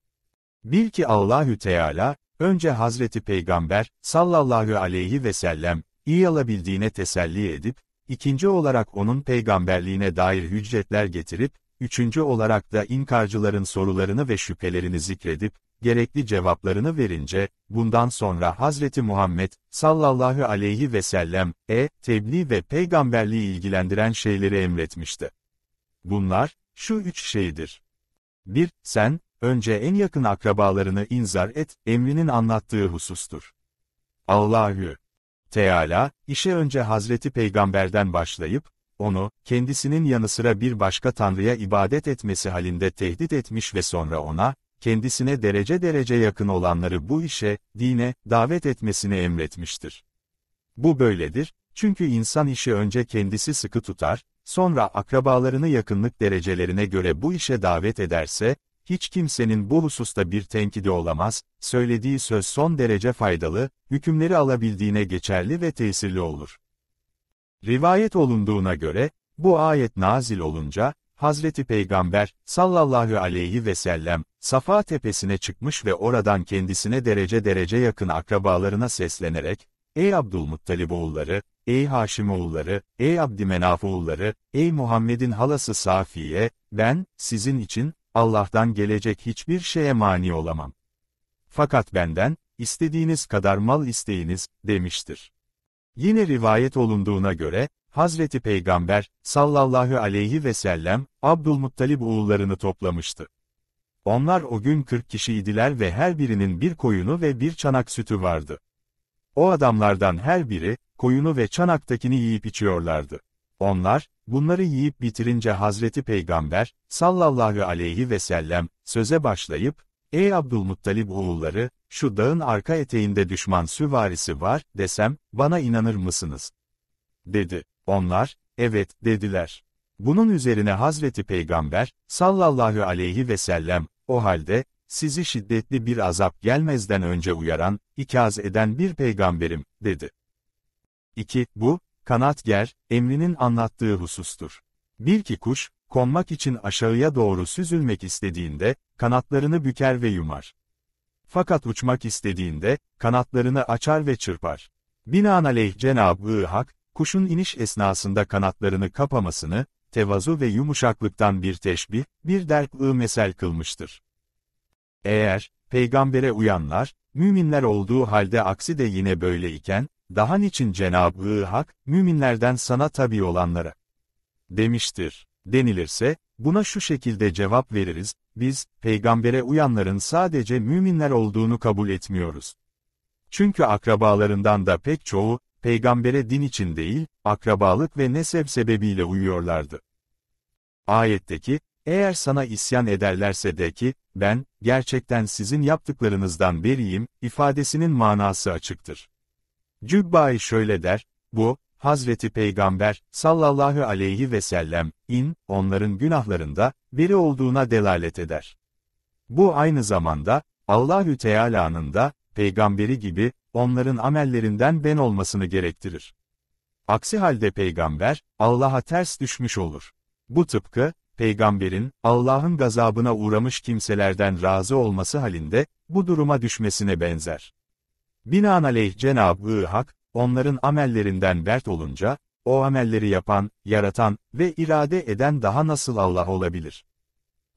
Bil ki Allahü Teala, önce Hazreti Peygamber, sallallahu aleyhi ve sellem, iyi alabildiğine teselli edip, ikinci olarak onun peygamberliğine dair hüccetler getirip, Üçüncü olarak da inkarcıların sorularını ve şüphelerini zikredip, gerekli cevaplarını verince, bundan sonra Hazreti Muhammed, sallallahu aleyhi ve sellem, e, tebliğ ve peygamberliği ilgilendiren şeyleri emretmişti. Bunlar, şu üç şeydir. 1. Sen, önce en yakın akrabalarını inzar et, emrinin anlattığı husustur. Allahü Teala, işe önce Hazreti Peygamber'den başlayıp, onu, kendisinin yanı sıra bir başka tanrıya ibadet etmesi halinde tehdit etmiş ve sonra ona, kendisine derece derece yakın olanları bu işe, dine, davet etmesini emretmiştir. Bu böyledir, çünkü insan işi önce kendisi sıkı tutar, sonra akrabalarını yakınlık derecelerine göre bu işe davet ederse, hiç kimsenin bu hususta bir tenkidi olamaz, söylediği söz son derece faydalı, hükümleri alabildiğine geçerli ve tesirli olur. Rivayet olunduğuna göre, bu ayet nazil olunca, Hazreti Peygamber, sallallahu aleyhi ve sellem, Safa tepesine çıkmış ve oradan kendisine derece derece yakın akrabalarına seslenerek, Ey Abdülmuttalib oğulları, ey Haşim oğulları, ey Abdümenaf oğulları, ey Muhammed'in halası Safiye, ben, sizin için, Allah'tan gelecek hiçbir şeye mani olamam. Fakat benden, istediğiniz kadar mal isteyiniz, demiştir. Yine rivayet olunduğuna göre, Hazreti Peygamber, sallallahu aleyhi ve sellem, Abdülmuttalib oğullarını toplamıştı. Onlar o gün 40 kişiydiler ve her birinin bir koyunu ve bir çanak sütü vardı. O adamlardan her biri, koyunu ve çanaktakini yiyip içiyorlardı. Onlar, bunları yiyip bitirince Hazreti Peygamber, sallallahu aleyhi ve sellem, söze başlayıp, Ey Abdülmuttalib oğulları, şu dağın arka eteğinde düşman süvarisi var, desem, bana inanır mısınız? Dedi. Onlar, evet, dediler. Bunun üzerine Hazreti Peygamber, sallallahu aleyhi ve sellem, o halde, sizi şiddetli bir azap gelmezden önce uyaran, ikaz eden bir peygamberim, dedi. 2. Bu, kanat ger emrinin anlattığı husustur. Bir ki kuş, konmak için aşağıya doğru süzülmek istediğinde, kanatlarını büker ve yumar. Fakat uçmak istediğinde, kanatlarını açar ve çırpar. Binaenaleyh Cenab-ı Hak, kuşun iniş esnasında kanatlarını kapamasını, tevazu ve yumuşaklıktan bir teşbih, bir derb-ı mesel kılmıştır. Eğer, peygambere uyanlar, müminler olduğu halde aksi de yine böyle iken, daha niçin Cenab-ı Hak, müminlerden sana tabi olanlara demiştir, denilirse, buna şu şekilde cevap veririz, biz, peygambere uyanların sadece müminler olduğunu kabul etmiyoruz. Çünkü akrabalarından da pek çoğu, peygambere din için değil, akrabalık ve nesep sebebiyle uyuyorlardı. Ayetteki, eğer sana isyan ederlerse de ki, ben, gerçekten sizin yaptıklarınızdan beriyim, ifadesinin manası açıktır. Cübbai şöyle der, bu, Hazreti Peygamber, sallallahu aleyhi ve sellem, in, onların günahlarında, biri olduğuna delalet eder. Bu aynı zamanda, Allahü Teala'nın da, peygamberi gibi, onların amellerinden ben olmasını gerektirir. Aksi halde peygamber, Allah'a ters düşmüş olur. Bu tıpkı, peygamberin, Allah'ın gazabına uğramış kimselerden razı olması halinde, bu duruma düşmesine benzer. Binaenaleyh Cenab-ı Hak, onların amellerinden dert olunca, o amelleri yapan, yaratan ve irade eden daha nasıl Allah olabilir?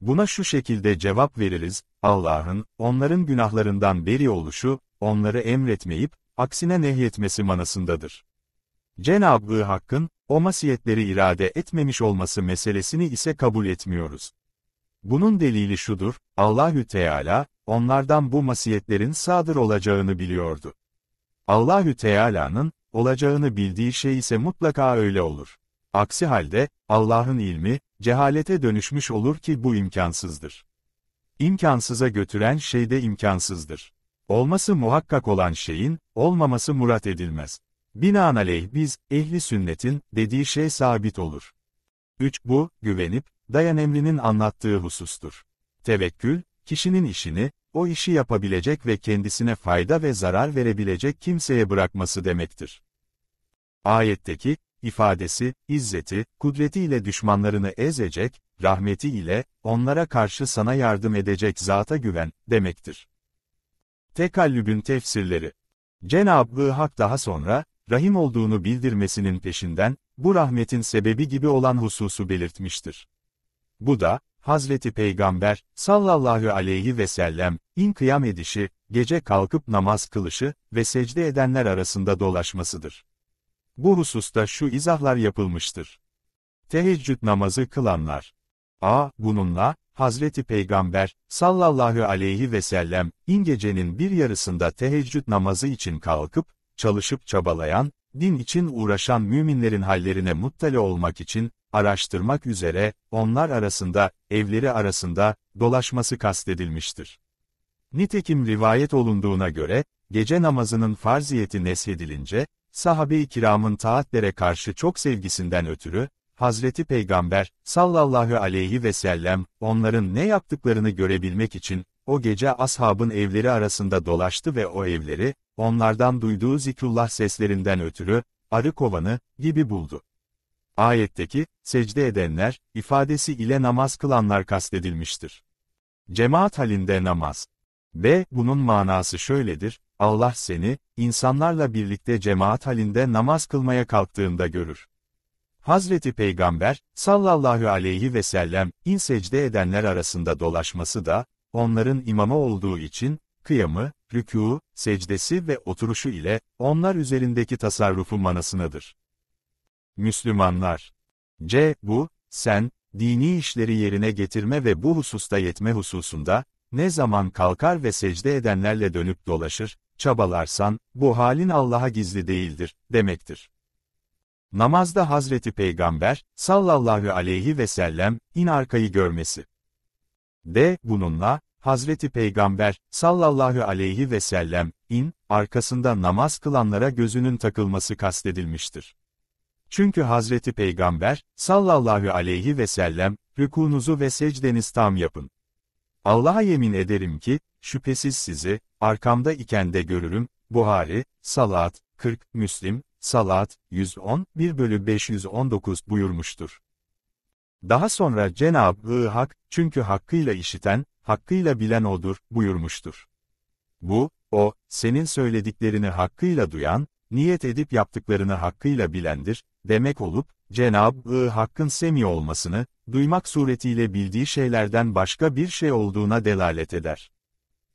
Buna şu şekilde cevap veririz, Allah'ın, onların günahlarından beri oluşu, onları emretmeyip, aksine nehyetmesi manasındadır. Cenab-ı Hakk'ın, o masiyetleri irade etmemiş olması meselesini ise kabul etmiyoruz. Bunun delili şudur, Allahü Teala, onlardan bu masiyetlerin sadır olacağını biliyordu. Allahü Teala'nın olacağını bildiği şey ise mutlaka öyle olur. Aksi halde Allah'ın ilmi cehalete dönüşmüş olur ki bu imkansızdır. İmkansıza götüren şey de imkansızdır. Olması muhakkak olan şeyin olmaması murat edilmez. Binaenaleyh biz ehli sünnetin dediği şey sabit olur. 3. Bu güvenip dayan emrinin anlattığı husustur. Tevekkül kişinin işini o işi yapabilecek ve kendisine fayda ve zarar verebilecek kimseye bırakması demektir. Ayetteki, ifadesi, izzeti, ile düşmanlarını ezecek, rahmeti ile, onlara karşı sana yardım edecek zata güven, demektir. Tekallübün tefsirleri Cenab-ı Hak daha sonra, rahim olduğunu bildirmesinin peşinden, bu rahmetin sebebi gibi olan hususu belirtmiştir. Bu da, Hazreti Peygamber, sallallahu aleyhi ve sellem, in kıyam edişi, gece kalkıp namaz kılışı ve secde edenler arasında dolaşmasıdır. Bu hususta şu izahlar yapılmıştır. Teheccüd namazı kılanlar. A. Bununla, Hazreti Peygamber, sallallahu aleyhi ve sellem, in gecenin bir yarısında teheccüd namazı için kalkıp, çalışıp çabalayan, din için uğraşan müminlerin hallerine muttale olmak için, araştırmak üzere, onlar arasında, evleri arasında, dolaşması kastedilmiştir. Nitekim rivayet olunduğuna göre, gece namazının farziyeti neshedilince, sahabe-i kiramın taatlere karşı çok sevgisinden ötürü, Hazreti Peygamber, sallallahu aleyhi ve sellem, onların ne yaptıklarını görebilmek için, o gece ashabın evleri arasında dolaştı ve o evleri, onlardan duyduğu zikrullah seslerinden ötürü, arı kovanı, gibi buldu. Ayetteki, secde edenler, ifadesi ile namaz kılanlar kastedilmiştir. Cemaat halinde namaz. B. Bunun manası şöyledir, Allah seni, insanlarla birlikte cemaat halinde namaz kılmaya kalktığında görür. Hazreti Peygamber, sallallahu aleyhi ve sellem, in secde edenler arasında dolaşması da, onların imama olduğu için, kıyamı, rükû, secdesi ve oturuşu ile, onlar üzerindeki tasarrufu manasınadır. Müslümanlar. C. Bu, sen, dini işleri yerine getirme ve bu hususta yetme hususunda, ne zaman kalkar ve secde edenlerle dönüp dolaşır, çabalarsan, bu halin Allah'a gizli değildir, demektir. Namazda Hazreti Peygamber, sallallahu aleyhi ve sellem, in arkayı görmesi. D. Bununla, Hazreti Peygamber, sallallahu aleyhi ve sellem, in, arkasında namaz kılanlara gözünün takılması kastedilmiştir. Çünkü Hazreti Peygamber, sallallahu aleyhi ve sellem, rükunuzu ve secdeniz tam yapın. Allah'a yemin ederim ki, şüphesiz sizi, arkamda iken de görürüm, Buhari, Salat, 40, Müslim, Salat, 110, 1 bölü 519 buyurmuştur. Daha sonra Cenab-ı Hak, çünkü hakkıyla işiten, hakkıyla bilen odur, buyurmuştur. Bu, o, senin söylediklerini hakkıyla duyan, niyet edip yaptıklarını hakkıyla bilendir, demek olup, Cenab-ı Hakk'ın semi olmasını, duymak suretiyle bildiği şeylerden başka bir şey olduğuna delalet eder.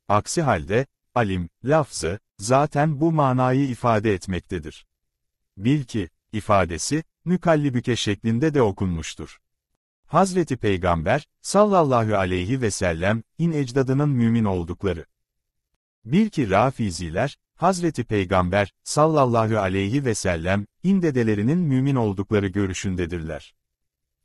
Aksi halde, alim, lafzı, zaten bu manayı ifade etmektedir. Bil ki, ifadesi, nükallibüke şeklinde de okunmuştur. Hazreti Peygamber, sallallahu aleyhi ve sellem, in ecdadının mümin oldukları. Bil ki Rafiziler, Hazreti Peygamber, sallallahu aleyhi ve sellem, indedelerinin mümin oldukları görüşündedirler.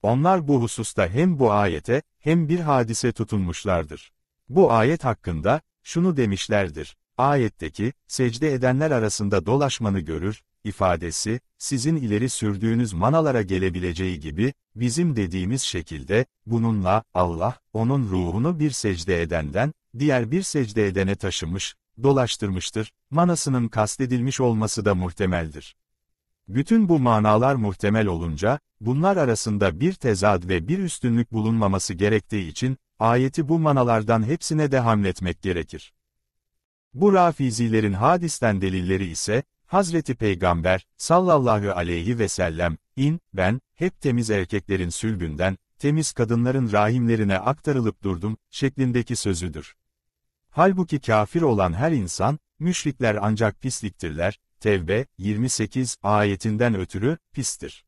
Onlar bu hususta hem bu ayete, hem bir hadise tutunmuşlardır. Bu ayet hakkında, şunu demişlerdir. Ayetteki, secde edenler arasında dolaşmanı görür, ifadesi, sizin ileri sürdüğünüz manalara gelebileceği gibi, bizim dediğimiz şekilde, bununla, Allah, onun ruhunu bir secde edenden, diğer bir secde edene taşımış, dolaştırmıştır, manasının kastedilmiş olması da muhtemeldir. Bütün bu manalar muhtemel olunca, bunlar arasında bir tezad ve bir üstünlük bulunmaması gerektiği için, ayeti bu manalardan hepsine de hamletmek gerekir. Bu rafizilerin hadisten delilleri ise, Hazreti Peygamber, sallallahu aleyhi ve sellem, in, ben, hep temiz erkeklerin sülbünden, temiz kadınların rahimlerine aktarılıp durdum, şeklindeki sözüdür. Halbuki kafir olan her insan, müşrikler ancak pisliktirler, Tevbe 28 ayetinden ötürü pistir.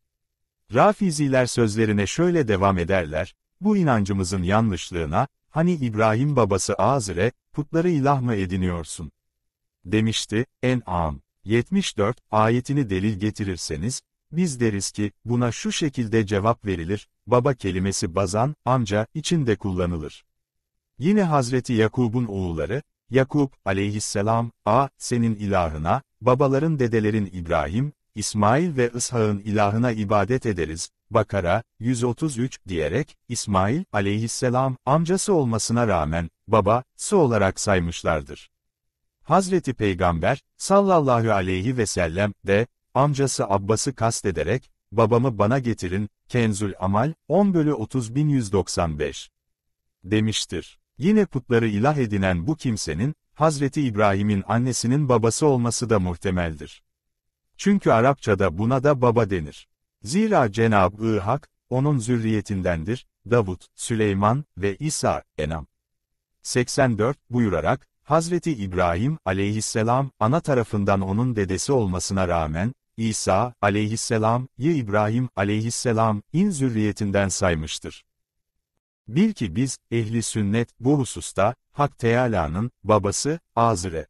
Rafiziler sözlerine şöyle devam ederler, bu inancımızın yanlışlığına, hani İbrahim babası Azire, putları ilah mı ediniyorsun? Demişti, En'am 74 ayetini delil getirirseniz, biz deriz ki, buna şu şekilde cevap verilir, baba kelimesi bazan, amca, içinde kullanılır. Yine Hazreti Yakub'un oğulları, Yakup aleyhisselam, a, senin ilahına, babaların dedelerin İbrahim, İsmail ve İshak'ın ilahına ibadet ederiz, Bakara, 133 diyerek, İsmail aleyhisselam amcası olmasına rağmen, babası olarak saymışlardır. Hazreti Peygamber, sallallahu aleyhi ve sellem de, amcası Abbas'ı kastederek, babamı bana getirin, Kenzül Amal, 10 bölü 30.195 demiştir. Yine putları ilah edinen bu kimsenin, Hazreti İbrahim'in annesinin babası olması da muhtemeldir. Çünkü Arapçada buna da baba denir. Zira Cenab-ı Hak, onun zürriyetindendir, Davut, Süleyman ve İsa, Enam. 84 buyurarak, Hazreti İbrahim aleyhisselam ana tarafından onun dedesi olmasına rağmen, İsa aleyhisselam, Y İbrahim aleyhisselam, in zürriyetinden saymıştır. Bil ki biz, ehli sünnet, bu hususta, Hak Teâlâ'nın, babası, Azre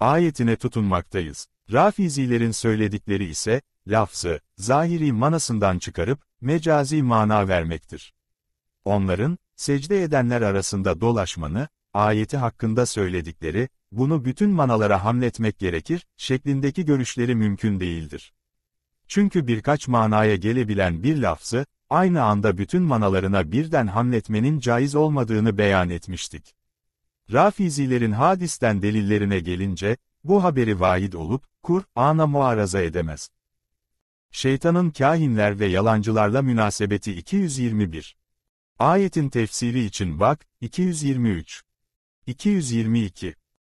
Ayetine tutunmaktayız. Rafizilerin söyledikleri ise, lafzı, zahiri manasından çıkarıp, mecazi mana vermektir. Onların, secde edenler arasında dolaşmanı, ayeti hakkında söyledikleri, bunu bütün manalara hamletmek gerekir, şeklindeki görüşleri mümkün değildir. Çünkü birkaç manaya gelebilen bir lafzı, aynı anda bütün manalarına birden hamletmenin caiz olmadığını beyan etmiştik. Rafizilerin hadisten delillerine gelince, bu haberi vaid olup, Kur'an'a muaraza edemez. Şeytanın kahinler ve yalancılarla münasebeti 221. Ayetin tefsiri için bak, 223. 222.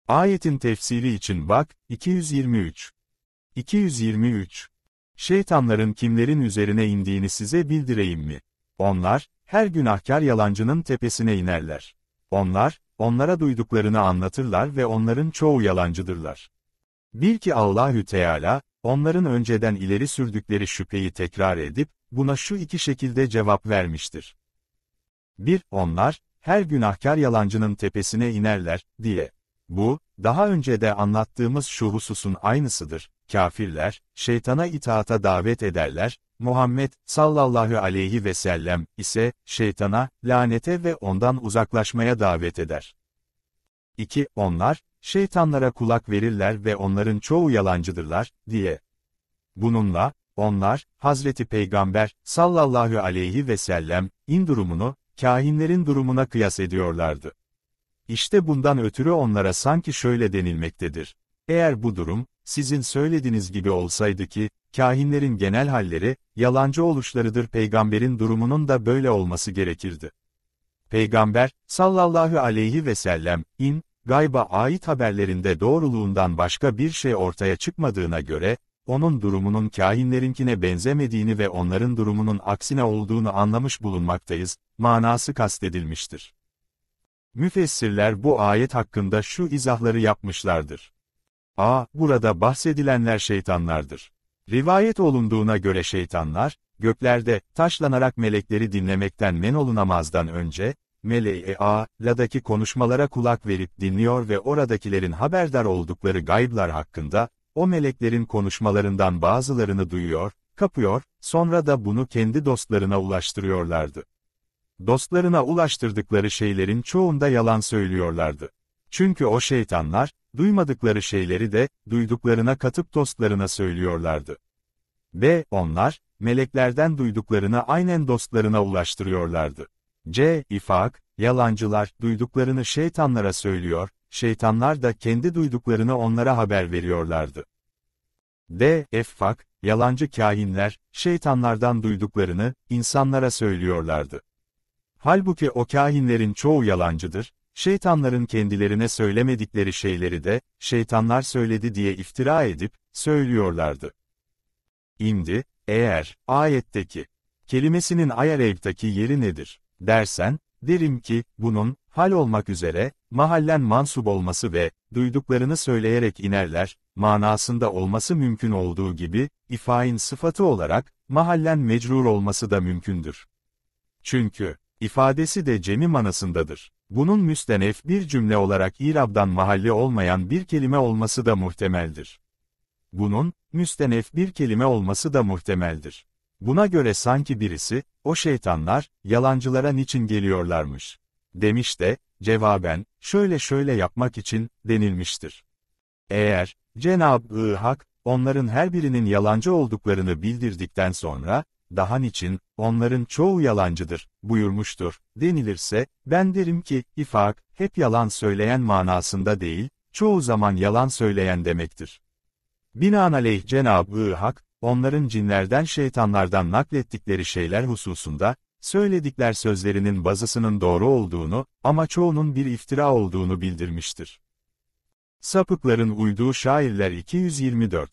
Ayetin tefsiri için bak, 223. 223. Şeytanların kimlerin üzerine indiğini size bildireyim mi? Onlar, her günahkar yalancının tepesine inerler. Onlar, onlara duyduklarını anlatırlar ve onların çoğu yalancıdırlar. Bil ki Allahü Teala, onların önceden ileri sürdükleri şüpheyi tekrar edip, buna şu iki şekilde cevap vermiştir. 1. Onlar, her günahkar yalancının tepesine inerler, diye. Bu, daha önce de anlattığımız şu hususun aynısıdır. Kafirler, şeytana itaata davet ederler, Muhammed sallallahu aleyhi ve sellem ise şeytana, lanete ve ondan uzaklaşmaya davet eder. 2. Onlar, şeytanlara kulak verirler ve onların çoğu yalancıdırlar, diye. Bununla, onlar, Hazreti Peygamber sallallahu aleyhi ve sellem, in durumunu, kahinlerin durumuna kıyas ediyorlardı. İşte bundan ötürü onlara sanki şöyle denilmektedir. Eğer bu durum, sizin söylediğiniz gibi olsaydı ki, kahinlerin genel halleri, yalancı oluşlarıdır peygamberin durumunun da böyle olması gerekirdi. Peygamber, sallallahu aleyhi ve sellem, in, gayba ait haberlerinde doğruluğundan başka bir şey ortaya çıkmadığına göre, onun durumunun kahinlerinkine benzemediğini ve onların durumunun aksine olduğunu anlamış bulunmaktayız, manası kastedilmiştir. Müfessirler bu ayet hakkında şu izahları yapmışlardır. A. Burada bahsedilenler şeytanlardır. Rivayet olunduğuna göre şeytanlar, göklerde, taşlanarak melekleri dinlemekten men olunamazdan önce, meleği A, La'daki konuşmalara kulak verip dinliyor ve oradakilerin haberdar oldukları gayblar hakkında, o meleklerin konuşmalarından bazılarını duyuyor, kapıyor, sonra da bunu kendi dostlarına ulaştırıyorlardı dostlarına ulaştırdıkları şeylerin çoğunda yalan söylüyorlardı. Çünkü o şeytanlar, duymadıkları şeyleri de, duyduklarına katıp dostlarına söylüyorlardı. B, onlar, meleklerden duyduklarını aynen dostlarına ulaştırıyorlardı. C. İfak, yalancılar, duyduklarını şeytanlara söylüyor, şeytanlar da kendi duyduklarını onlara haber veriyorlardı. D. Effak, yalancı kahinler, şeytanlardan duyduklarını, insanlara söylüyorlardı. Halbuki o kâhinlerin çoğu yalancıdır, şeytanların kendilerine söylemedikleri şeyleri de, şeytanlar söyledi diye iftira edip, söylüyorlardı. İmdi, eğer, ayetteki, kelimesinin ayarevtaki yeri nedir, dersen, derim ki, bunun, hal olmak üzere, mahallen mansub olması ve, duyduklarını söyleyerek inerler, manasında olması mümkün olduğu gibi, ifain sıfatı olarak, mahallen mecrur olması da mümkündür. Çünkü, ifadesi de cemi manasındadır. Bunun müstenef bir cümle olarak İrab'dan mahalli olmayan bir kelime olması da muhtemeldir. Bunun, müstenef bir kelime olması da muhtemeldir. Buna göre sanki birisi, o şeytanlar, yalancılara niçin geliyorlarmış, demiş de, cevaben, şöyle şöyle yapmak için, denilmiştir. Eğer, Cenab-ı Hak, onların her birinin yalancı olduklarını bildirdikten sonra, daha niçin, onların çoğu yalancıdır, buyurmuştur, denilirse, ben derim ki, ifak, hep yalan söyleyen manasında değil, çoğu zaman yalan söyleyen demektir. Binaenaleyh Cenab-ı Hak, onların cinlerden şeytanlardan naklettikleri şeyler hususunda, söyledikler sözlerinin bazısının doğru olduğunu ama çoğunun bir iftira olduğunu bildirmiştir. Sapıkların uyduğu şairler 224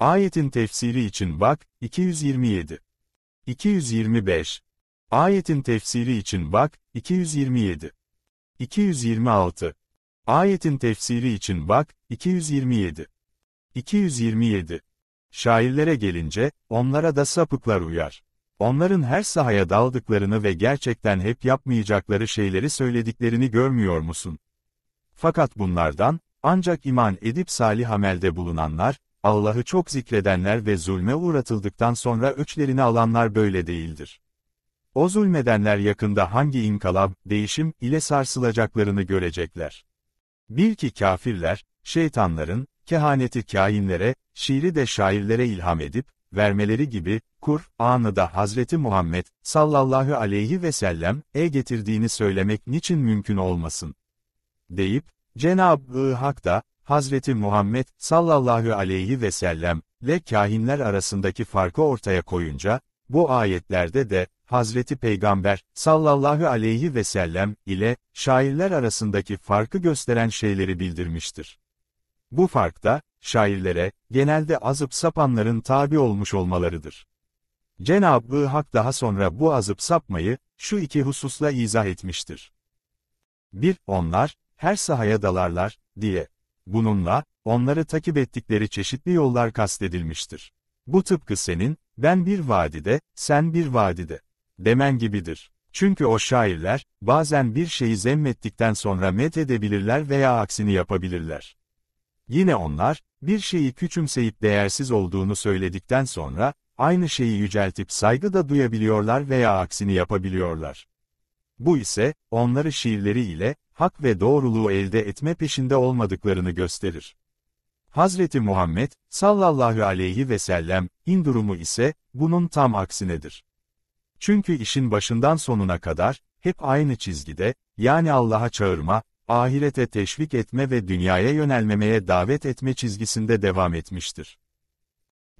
Ayetin tefsiri için bak, 227 225. Ayetin tefsiri için bak, 227. 226. Ayetin tefsiri için bak, 227. 227. Şairlere gelince, onlara da sapıklar uyar. Onların her sahaya daldıklarını ve gerçekten hep yapmayacakları şeyleri söylediklerini görmüyor musun? Fakat bunlardan, ancak iman edip salih amelde bulunanlar, Allah'ı çok zikredenler ve zulme uğratıldıktan sonra öçlerini alanlar böyle değildir. O zulmedenler yakında hangi inkalab, değişim ile sarsılacaklarını görecekler. Bil ki kafirler, şeytanların, kehaneti kâinlere, şiiri de şairlere ilham edip, vermeleri gibi, Kur'an'ı da Hazreti Muhammed, sallallahu aleyhi ve sellem, e getirdiğini söylemek niçin mümkün olmasın? Deyip, Cenab-ı Hak da, Hazreti Muhammed sallallahu aleyhi ve sellem ve kahinler arasındaki farkı ortaya koyunca, bu ayetlerde de, Hazreti Peygamber sallallahu aleyhi ve sellem ile şairler arasındaki farkı gösteren şeyleri bildirmiştir. Bu fark da, şairlere, genelde azıp sapanların tabi olmuş olmalarıdır. Cenab-ı Hak daha sonra bu azıp sapmayı, şu iki hususla izah etmiştir. 1. Onlar, her sahaya dalarlar, diye. Bununla, onları takip ettikleri çeşitli yollar kastedilmiştir. Bu tıpkı senin, ben bir vadide, sen bir vadide demen gibidir. Çünkü o şairler, bazen bir şeyi zemmettikten sonra met edebilirler veya aksini yapabilirler. Yine onlar, bir şeyi küçümseyip değersiz olduğunu söyledikten sonra, aynı şeyi yüceltip saygı da duyabiliyorlar veya aksini yapabiliyorlar. Bu ise, onları şiirleri ile, hak ve doğruluğu elde etme peşinde olmadıklarını gösterir. Hazreti Muhammed, sallallahu aleyhi ve sellem, in durumu ise, bunun tam aksinedir. Çünkü işin başından sonuna kadar, hep aynı çizgide, yani Allah'a çağırma, ahirete teşvik etme ve dünyaya yönelmemeye davet etme çizgisinde devam etmiştir.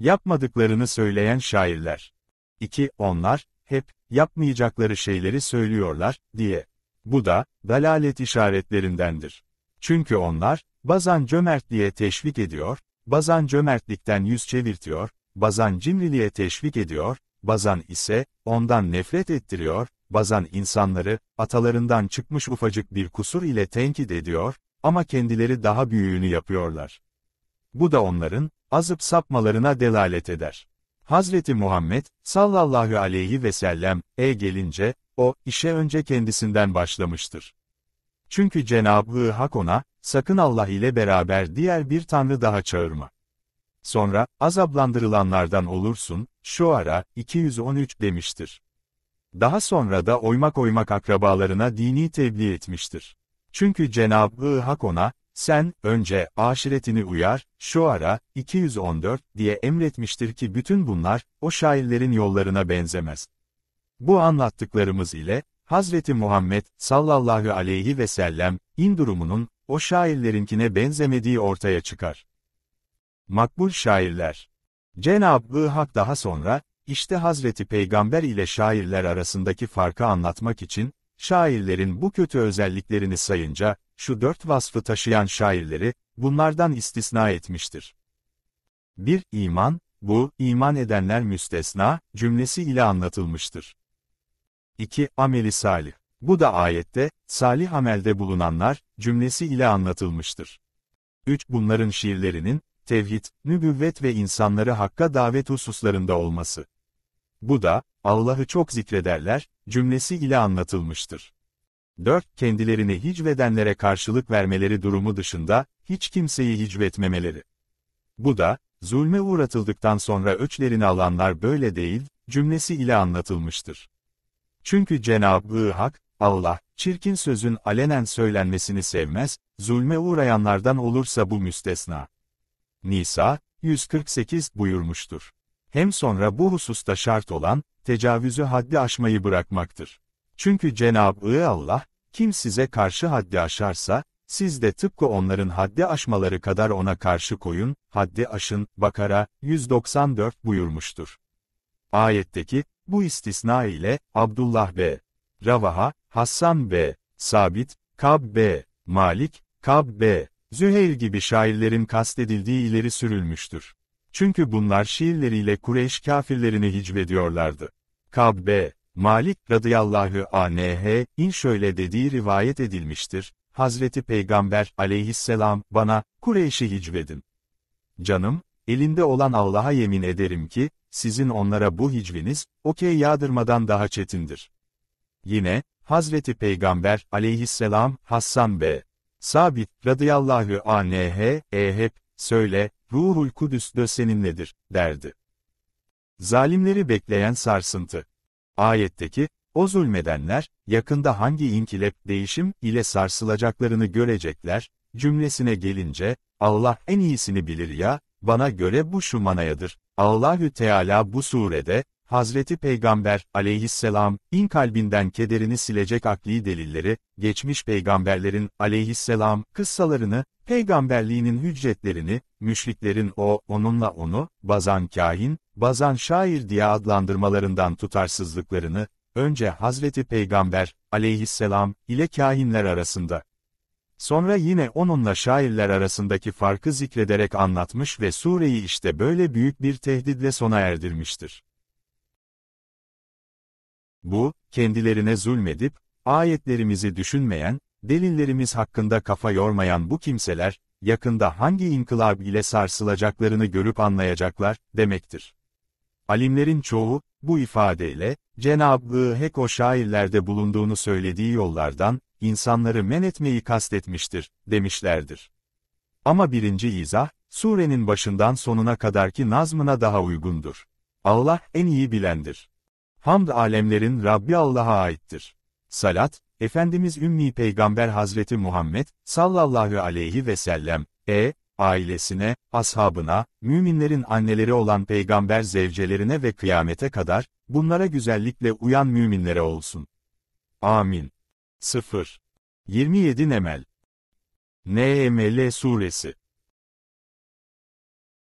Yapmadıklarını söyleyen şairler. 2. Onlar, hep, yapmayacakları şeyleri söylüyorlar, diye. Bu da, dalalet işaretlerindendir. Çünkü onlar, bazan cömertliğe teşvik ediyor, bazan cömertlikten yüz çevirtiyor, bazan cimriliğe teşvik ediyor, bazan ise, ondan nefret ettiriyor, bazan insanları, atalarından çıkmış ufacık bir kusur ile tenkit ediyor, ama kendileri daha büyüğünü yapıyorlar. Bu da onların, azıp sapmalarına delalet eder. Hazreti Muhammed, sallallahu aleyhi ve sellem, e gelince, o, işe önce kendisinden başlamıştır. Çünkü Cenab-ı Hak ona, sakın Allah ile beraber diğer bir tanrı daha çağırma. Sonra, azablandırılanlardan olursun, şu ara, 213 demiştir. Daha sonra da oymak oymak akrabalarına dini tebliğ etmiştir. Çünkü Cenab-ı Hak ona, sen, önce, aşiretini uyar, şu ara, 214, diye emretmiştir ki bütün bunlar, o şairlerin yollarına benzemez. Bu anlattıklarımız ile, Hazreti Muhammed, sallallahu aleyhi ve sellem, in durumunun, o şairlerinkine benzemediği ortaya çıkar. Makbul şairler Cenab-ı Hak daha sonra, işte Hazreti Peygamber ile şairler arasındaki farkı anlatmak için, şairlerin bu kötü özelliklerini sayınca, şu dört vasfı taşıyan şairleri, bunlardan istisna etmiştir. 1. İman, bu, iman edenler müstesna, cümlesi ile anlatılmıştır. 2. Ameli salih. Bu da ayette, salih amelde bulunanlar, cümlesi ile anlatılmıştır. 3. Bunların şiirlerinin, tevhid, nübüvvet ve insanları hakka davet hususlarında olması. Bu da, Allah'ı çok zikrederler, cümlesi ile anlatılmıştır. 4. kendilerini hicvedenlere karşılık vermeleri durumu dışında, hiç kimseyi hicvetmemeleri. Bu da, zulme uğratıldıktan sonra öçlerini alanlar böyle değil, cümlesi ile anlatılmıştır. Çünkü Cenab-ı Hak, Allah, çirkin sözün alenen söylenmesini sevmez, zulme uğrayanlardan olursa bu müstesna. Nisa, 148 buyurmuştur. Hem sonra bu hususta şart olan, tecavüzü haddi aşmayı bırakmaktır. Çünkü Cenab-ı Allah, kim size karşı haddi aşarsa, siz de tıpkı onların haddi aşmaları kadar ona karşı koyun, haddi aşın, Bakara, 194 buyurmuştur. Ayetteki, bu istisna ile, Abdullah B. Ravaha, Hasan B. Sabit, Kab B. Malik, Kab B. Züheyl gibi şairlerin kastedildiği ileri sürülmüştür. Çünkü bunlar şiirleriyle Kureyş kafirlerini hicvediyorlardı. Kab B. Malik radıyallahu anh'in şöyle dediği rivayet edilmiştir. Hazreti Peygamber aleyhisselam bana, Kureyş'i hicvedin. Canım, elinde olan Allah'a yemin ederim ki, sizin onlara bu hicviniz, okey yağdırmadan daha çetindir. Yine, Hazreti Peygamber aleyhisselam Hassan B. Sabit radıyallahu anh'e hep, söyle, ruhul kudüs de seninledir, derdi. Zalimleri bekleyen sarsıntı. Ayetteki, o zulmedenler, yakında hangi inkilep değişim ile sarsılacaklarını görecekler, cümlesine gelince, Allah en iyisini bilir ya, bana göre bu şu manayadır. Allahü Teala bu surede, Hazreti Peygamber, aleyhisselam, in kalbinden kederini silecek akli delilleri, geçmiş peygamberlerin, aleyhisselam, kıssalarını, peygamberliğinin hücretlerini, müşriklerin o, onunla onu, bazan kahin, bazan şair diye adlandırmalarından tutarsızlıklarını, önce Hazreti Peygamber, aleyhisselam, ile kahinler arasında, Sonra yine onunla şairler arasındaki farkı zikrederek anlatmış ve sureyi işte böyle büyük bir tehditle sona erdirmiştir. Bu, kendilerine zulmedip, ayetlerimizi düşünmeyen, delillerimiz hakkında kafa yormayan bu kimseler, yakında hangi inkılab ile sarsılacaklarını görüp anlayacaklar, demektir. Alimlerin çoğu, bu ifadeyle, Cenab-ı Hek o şairlerde bulunduğunu söylediği yollardan, insanları men etmeyi kastetmiştir, demişlerdir. Ama birinci izah, surenin başından sonuna kadarki nazmına daha uygundur. Allah en iyi bilendir. Hamd alemlerin Rabbi Allah'a aittir. Salat, Efendimiz Ümmi Peygamber Hazreti Muhammed, sallallahu aleyhi ve sellem, e, ailesine, ashabına, müminlerin anneleri olan peygamber zevcelerine ve kıyamete kadar, bunlara güzellikle uyan müminlere olsun. Amin. 0. 27 Nemel NML e Suresi